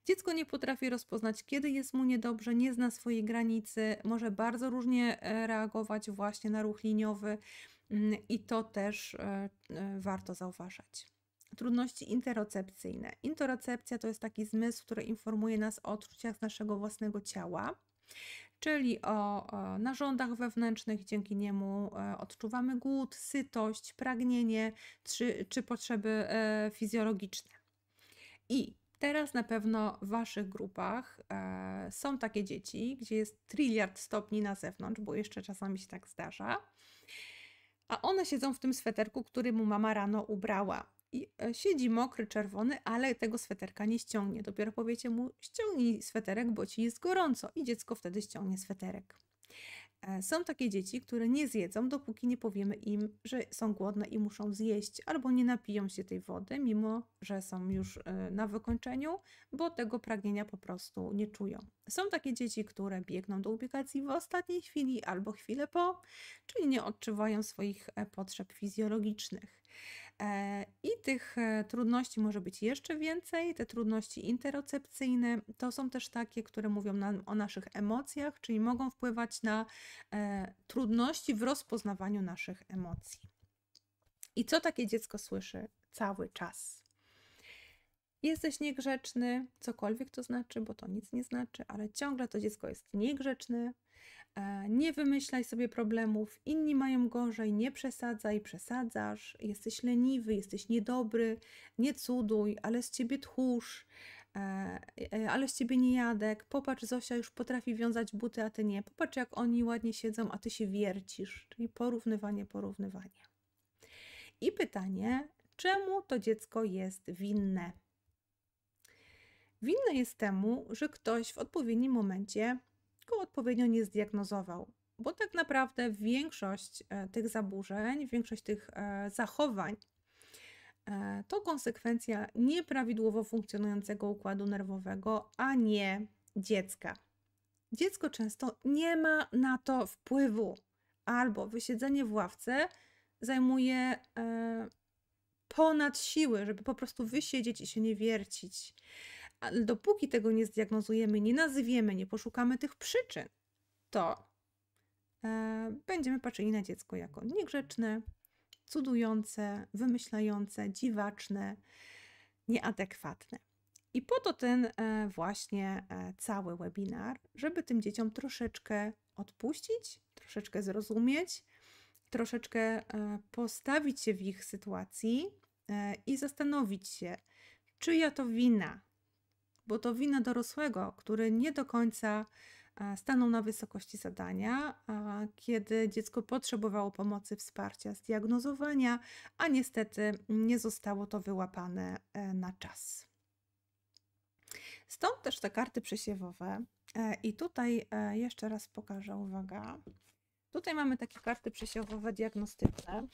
Dziecko nie potrafi rozpoznać, kiedy jest mu niedobrze, nie zna swojej granicy, może bardzo różnie e, reagować właśnie na ruch liniowy mm, i to też warto zauważać trudności interocepcyjne. Interocepcja to jest taki zmysł, który informuje nas o odczuciach naszego własnego ciała, czyli o, narządach wewnętrznych, dzięki niemu e, odczuwamy głód, sytość, pragnienie czy, czy potrzeby e, fizjologiczne. I Teraz na pewno w Waszych grupach e, są takie dzieci, gdzie jest triliard stopni na zewnątrz, bo jeszcze czasami się tak zdarza. A one siedzą w tym sweterku, który mu mama rano ubrała i e, siedzi mokry, czerwony, ale tego sweterka nie ściągnie. Dopiero powiecie mu, ściągnij sweterek, bo ci jest gorąco i dziecko wtedy ściągnie sweterek. E, są takie dzieci, które nie zjedzą, dopóki nie powiemy im, że są głodne i muszą zjeść, albo nie napiją się tej wody, mimo że są już e, na wykończeniu, bo tego pragnienia po prostu nie czują. Są takie dzieci, które biegną do ubikacji w ostatniej chwili albo chwilę po, czyli nie odczuwają swoich potrzeb fizjologicznych. E, I tych e, trudności może być jeszcze więcej. Te trudności interocepcyjne to są też takie, które mówią nam o naszych emocjach, czyli mogą wpływać na e, trudności w rozpoznawaniu naszych emocji. I co takie dziecko słyszy cały czas? jesteś niegrzeczny, cokolwiek to znaczy, bo to nic nie znaczy, ale ciągle to dziecko jest niegrzeczne, E, nie wymyślaj sobie problemów, inni mają gorzej, nie przesadzaj, przesadzasz, jesteś leniwy, jesteś niedobry, nie cuduj, ale z ciebie tchórz, e, e, ale z ciebie niejadek, popatrz Zosia już potrafi wiązać buty, a ty nie, popatrz jak oni ładnie siedzą, a ty się wiercisz, czyli porównywanie, porównywanie. I pytanie, czemu to dziecko jest winne? Winne jest temu, że ktoś w odpowiednim momencie go odpowiednio nie zdiagnozował. Bo tak naprawdę większość e, tych zaburzeń, większość tych e, zachowań e, to konsekwencja nieprawidłowo funkcjonującego układu nerwowego, a nie dziecka. Dziecko często nie ma na to wpływu, albo wysiedzenie w ławce zajmuje ponad siły, żeby po prostu wysiedzieć i się nie wiercić. Ale dopóki tego nie zdiagnozujemy, nie nazwiemy, nie poszukamy tych przyczyn, to e, będziemy patrzyli na dziecko jako niegrzeczne, cudujące, wymyślające, dziwaczne, nieadekwatne. I po to ten e, właśnie e, cały webinar, żeby tym dzieciom troszeczkę odpuścić, troszeczkę zrozumieć, troszeczkę e, postawić się w ich sytuacji e, i zastanowić się, czyja to wina, bo to wina dorosłego, który nie do końca e, stanął na wysokości zadania, kiedy dziecko potrzebowało pomocy, wsparcia, zdiagnozowania, a niestety nie zostało to wyłapane e, na czas. Stąd też te karty przesiewowe. E, I tutaj jeszcze raz pokażę, uwaga. Tutaj mamy takie karty przesiewowe diagnostyczne,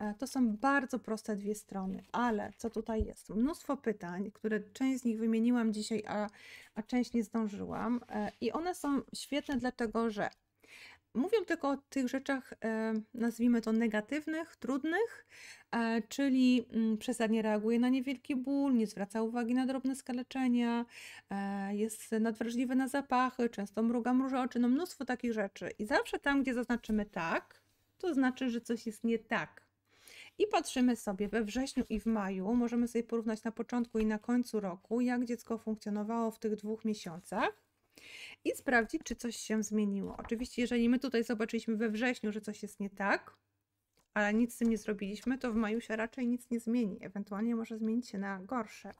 E, to są bardzo proste dwie strony, ale co tutaj jest? Mnóstwo pytań, które część z nich wymieniłam dzisiaj, a, a część nie zdążyłam. E, I one są świetne, dlatego że mówią tylko o tych rzeczach, e, nazwijmy to negatywnych, trudnych, czyli mm, przesadnie reaguje na niewielki ból, nie zwraca uwagi na drobne skaleczenia, jest nadwrażliwy na zapachy, często mruga mruże oczy, no mnóstwo takich rzeczy. I zawsze tam, gdzie zaznaczymy tak, to znaczy, że coś jest nie tak. I patrzymy sobie we wrześniu i w maju, możemy sobie porównać na początku i na końcu roku, jak dziecko funkcjonowało w tych dwóch miesiącach i sprawdzić, czy coś się zmieniło. Oczywiście, jeżeli my tutaj zobaczyliśmy we wrześniu, że coś jest nie tak, ale nic z tym nie zrobiliśmy, to w maju się raczej nic nie zmieni. Ewentualnie może zmienić się na gorsze.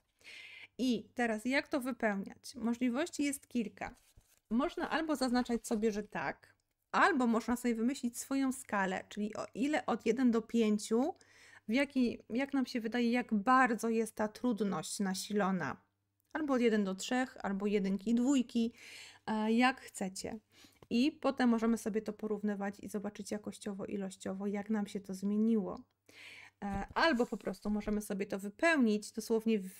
I teraz jak to wypełniać? Możliwości jest kilka. Można albo zaznaczać sobie, że tak, Albo można sobie wymyślić swoją skalę, czyli o ile od 1 do 5, w jaki, jak nam się wydaje, jak bardzo jest ta trudność nasilona. Albo od 1 do 3, albo jedynki, dwójki, e, jak chcecie. I potem możemy sobie to porównywać i zobaczyć jakościowo, ilościowo, jak nam się to zmieniło. E, albo po prostu możemy sobie to wypełnić dosłownie w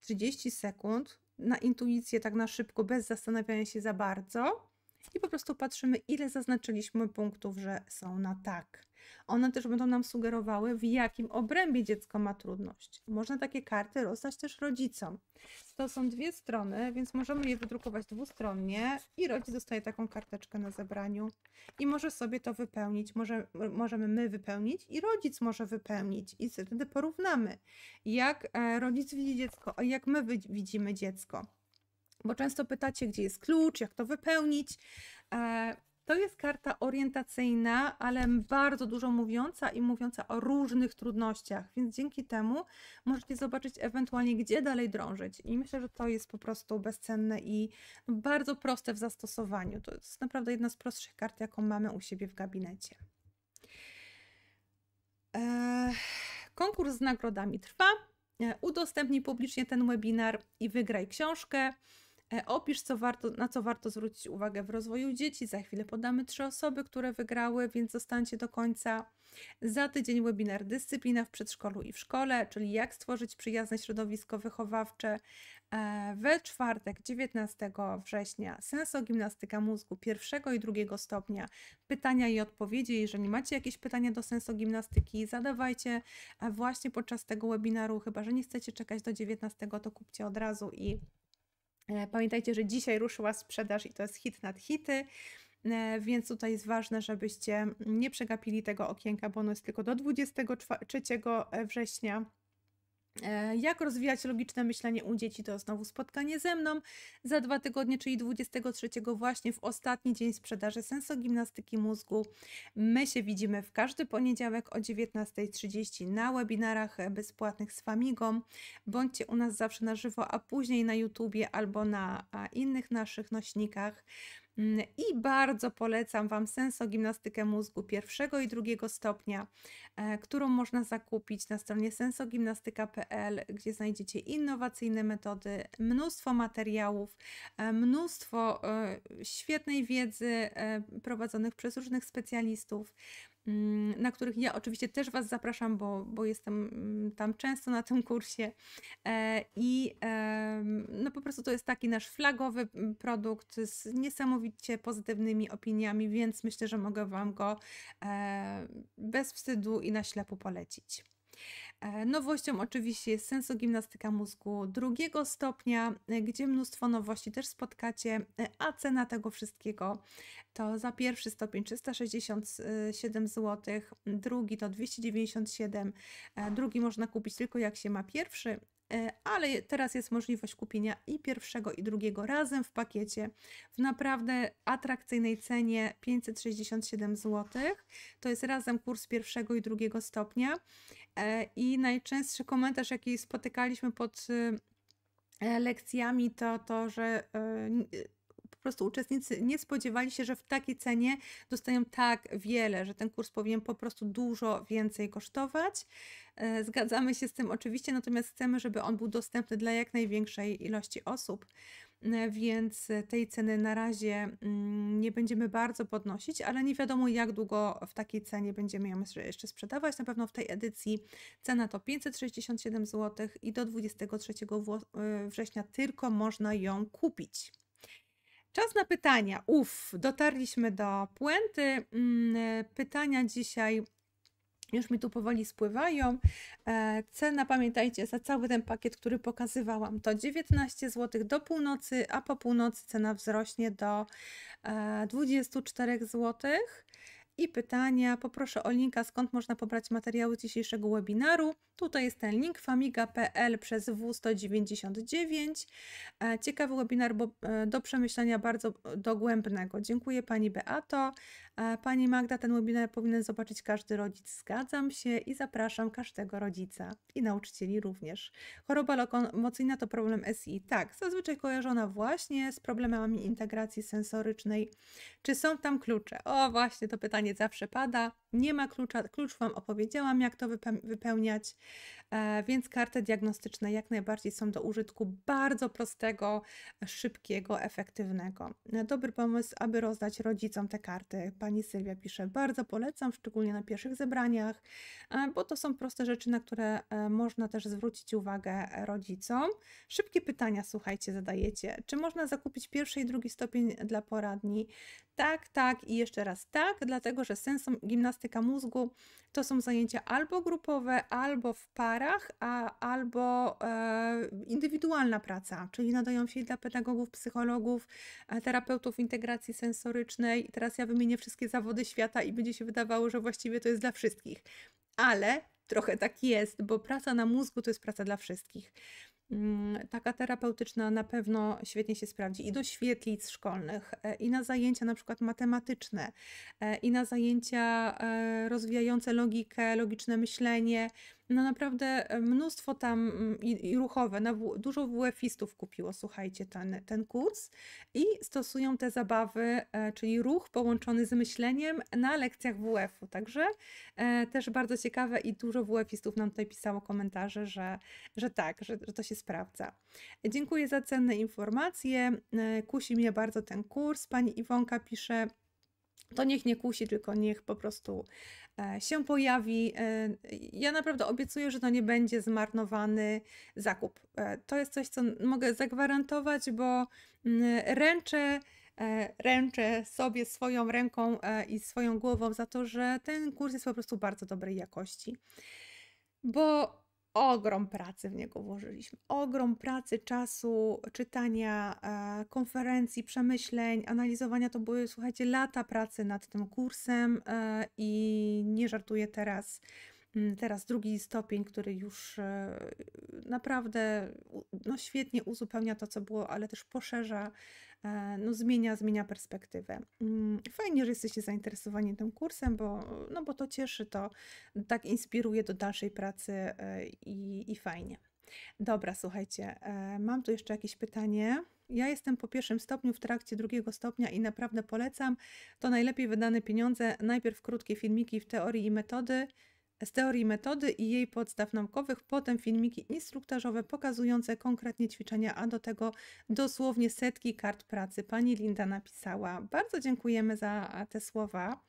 30 sekund na intuicję, tak na szybko, bez zastanawiania się za bardzo i po prostu patrzymy, ile zaznaczyliśmy punktów, że są na tak. One też będą nam sugerowały, w jakim obrębie dziecko ma trudność. Można takie karty rozdać też rodzicom. To są dwie strony, więc możemy je wydrukować dwustronnie i rodzic dostaje taką karteczkę na zebraniu i może sobie to wypełnić, może, możemy my wypełnić i rodzic może wypełnić i wtedy porównamy, jak e, rodzic widzi dziecko, a jak my widzimy dziecko bo często pytacie, gdzie jest klucz, jak to wypełnić. E, to jest karta orientacyjna, ale bardzo dużo mówiąca i mówiąca o różnych trudnościach, więc dzięki temu możecie zobaczyć ewentualnie, gdzie dalej drążyć. I myślę, że to jest po prostu bezcenne i bardzo proste w zastosowaniu. To jest naprawdę jedna z prostszych kart, jaką mamy u siebie w gabinecie. E, konkurs z nagrodami trwa. E, udostępnij publicznie ten webinar i wygraj książkę. E, opisz, co warto, na co warto zwrócić uwagę w rozwoju dzieci. Za chwilę podamy trzy osoby, które wygrały, więc zostańcie do końca. Za tydzień webinar Dyscyplina w przedszkolu i w szkole, czyli jak stworzyć przyjazne środowisko wychowawcze. E, we czwartek, 19 września, sensogimnastyka mózgu pierwszego i drugiego stopnia. Pytania i odpowiedzi. Jeżeli macie jakieś pytania do sensogimnastyki, zadawajcie e, właśnie podczas tego webinaru, chyba że nie chcecie czekać do 19, to kupcie od razu i E, pamiętajcie, że dzisiaj ruszyła sprzedaż i to jest hit nad hity, e, więc tutaj jest ważne, żebyście nie przegapili tego okienka, bo ono jest tylko do 23 e, września. E, jak rozwijać logiczne myślenie u dzieci, to znowu spotkanie ze mną za dwa tygodnie, czyli 23, właśnie w ostatni dzień sprzedaży Senso gimnastyki mózgu. My się widzimy w każdy poniedziałek o 19.30 na webinarach e, bezpłatnych z Famigą. Bądźcie u nas zawsze na żywo, a później na YouTubie albo na innych naszych nośnikach. Mm, I bardzo polecam Wam sensogimnastykę mózgu pierwszego i drugiego stopnia, e, którą można zakupić na stronie sensogimnastyka.pl, gdzie znajdziecie innowacyjne metody, mnóstwo materiałów, e, mnóstwo e, świetnej wiedzy prowadzonych przez różnych specjalistów. Mm, na których ja oczywiście też Was zapraszam, bo, bo jestem mm, tam często na tym kursie. E, I no po prostu to jest taki nasz flagowy mm, produkt z niesamowicie pozytywnymi opiniami, więc myślę, że mogę Wam go e, bez wstydu i na ślepo polecić. E, nowością oczywiście jest sensogimnastyka mózgu drugiego stopnia, e, gdzie mnóstwo nowości też spotkacie, e, a cena tego wszystkiego to za pierwszy stopień 367 zł, drugi to 297, drugi można kupić tylko jak się ma pierwszy, E, ale teraz jest możliwość kupienia i pierwszego i drugiego razem w pakiecie w naprawdę atrakcyjnej cenie 567 zł. To jest razem kurs pierwszego i drugiego stopnia. E, I najczęstszy komentarz, jaki spotykaliśmy pod e, lekcjami, to to, że prostu uczestnicy nie spodziewali się, że w takiej cenie dostają tak wiele, że ten kurs powinien po prostu dużo więcej kosztować. E, zgadzamy się z tym oczywiście, natomiast chcemy, żeby on był dostępny dla jak największej ilości osób e, więc tej ceny na razie mm, nie będziemy bardzo podnosić, ale nie wiadomo jak długo w takiej cenie będziemy ją jeszcze sprzedawać. Na pewno w tej edycji cena to 567 zł i do 23 e, września tylko można ją kupić. Czas na pytania. Uff, dotarliśmy do puenty. Mm, e, pytania dzisiaj już mi tu powoli spływają. E, cena, pamiętajcie, za cały ten pakiet, który pokazywałam, to 19 zł do północy, a po północy cena wzrośnie do 24 e, złotych i pytania. Poproszę o linka, skąd można pobrać materiały dzisiejszego webinaru. Tutaj jest ten link famiga.pl przez W199. E, ciekawy webinar bo e, do przemyślenia bardzo e, dogłębnego. Dziękuję Pani Beato. E, pani Magda, ten webinar powinien zobaczyć każdy rodzic. Zgadzam się i zapraszam każdego rodzica i nauczycieli również. Choroba lokomocyjna to problem SI. Tak, zazwyczaj kojarzona właśnie z problemami integracji sensorycznej. Czy są tam klucze? O, właśnie to pytanie zawsze pada nie ma klucza. Klucz Wam opowiedziałam, jak to wypełniać, e, więc karty diagnostyczne jak najbardziej są do użytku bardzo prostego, szybkiego, efektywnego. Dobry pomysł, aby rozdać rodzicom te karty. Pani Sylwia pisze, bardzo polecam, szczególnie na pierwszych zebraniach, e, bo to są proste rzeczy, na które e, można też zwrócić uwagę rodzicom. Szybkie pytania, słuchajcie, zadajecie. Czy można zakupić pierwszy i drugi stopień dla poradni? Tak, tak i jeszcze raz tak, dlatego że sens gimnastyki gimnastyka mózgu to są zajęcia albo grupowe, albo w parach, a, albo e, indywidualna praca, czyli nadają się dla pedagogów, psychologów, e, terapeutów integracji sensorycznej. I teraz ja wymienię wszystkie zawody świata i będzie się wydawało, że właściwie to jest dla wszystkich. Ale trochę tak jest, bo praca na mózgu to jest praca dla wszystkich. Mm, taka terapeutyczna na pewno świetnie się sprawdzi i do świetlic szkolnych, e, i na zajęcia na przykład matematyczne, e, i na zajęcia e, rozwijające logikę, logiczne myślenie, no naprawdę e, mnóstwo tam mm, i, i ruchowe, na, dużo WF-istów kupiło, słuchajcie, ten, ten kurs i stosują te zabawy, e, czyli ruch połączony z myśleniem na lekcjach WF-u. Także e, też bardzo ciekawe i dużo WF-istów nam tutaj pisało komentarze, że, że tak, że, że to się sprawdza. Dziękuję za cenne informacje. E, kusi mnie bardzo ten kurs. Pani Iwonka pisze, to niech nie kusi, tylko niech po prostu e, się pojawi. E, ja naprawdę obiecuję, że to nie będzie zmarnowany zakup. E, to jest coś, co mogę zagwarantować, bo mm, ręczę, ręczę sobie swoją ręką i swoją głową za to, że ten kurs jest po prostu bardzo dobrej jakości. Bo ogrom pracy w niego włożyliśmy. Ogrom pracy, czasu, czytania, e, konferencji, przemyśleń, analizowania. To były, słuchajcie, lata pracy nad tym kursem e, i nie żartuję teraz. Mm, teraz drugi stopień, który już e, naprawdę no świetnie uzupełnia to, co było, ale też poszerza, e, no zmienia, zmienia perspektywę. Mm, fajnie, że jesteście zainteresowani tym kursem, bo, no bo to cieszy, to tak inspiruje do dalszej pracy e, i, i fajnie. Dobra, słuchajcie, mam tu jeszcze jakieś pytanie. Ja jestem po pierwszym stopniu, w trakcie drugiego stopnia i naprawdę polecam. To najlepiej wydane pieniądze. Najpierw krótkie filmiki w teorii i metody, z teorii metody i jej podstaw naukowych, potem filmiki instruktażowe pokazujące konkretnie ćwiczenia, a do tego dosłownie setki kart pracy pani Linda napisała. Bardzo dziękujemy za e, te słowa.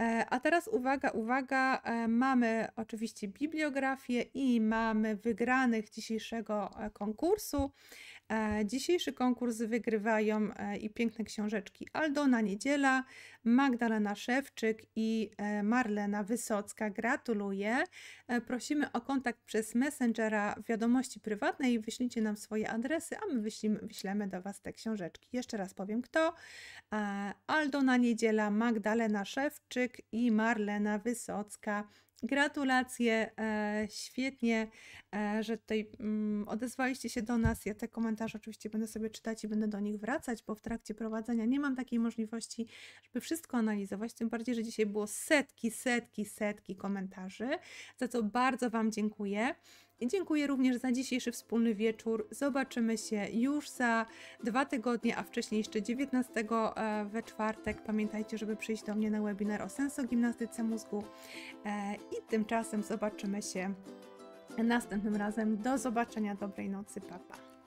E, a teraz uwaga, uwaga, e, mamy oczywiście bibliografię i mamy wygranych dzisiejszego konkursu. Dzisiejszy konkurs wygrywają e, i piękne książeczki Aldona Niedziela, Magdalena Szewczyk i e, Marlena Wysocka. Gratuluję. E, prosimy o kontakt przez Messengera wiadomości prywatnej. Wyślijcie nam swoje adresy, a my wyślimy, wyślemy do Was te książeczki. Jeszcze raz powiem kto. Aldona Niedziela, Magdalena Szewczyk i Marlena Wysocka. Gratulacje, świetnie E, że tutaj mm, odezwaliście się do nas. Ja te komentarze oczywiście będę sobie czytać i będę do nich wracać, bo w trakcie prowadzenia nie mam takiej możliwości, żeby wszystko analizować. Tym bardziej, że dzisiaj było setki, setki, setki komentarzy, za co bardzo Wam dziękuję. I dziękuję również za dzisiejszy wspólny wieczór. Zobaczymy się już za dwa tygodnie, a wcześniej jeszcze 19 e, we czwartek. Pamiętajcie, żeby przyjść do mnie na webinar o sensogimnastyce mózgu. E, I tymczasem zobaczymy się następnym razem. Do zobaczenia, dobrej nocy, papa. Pa.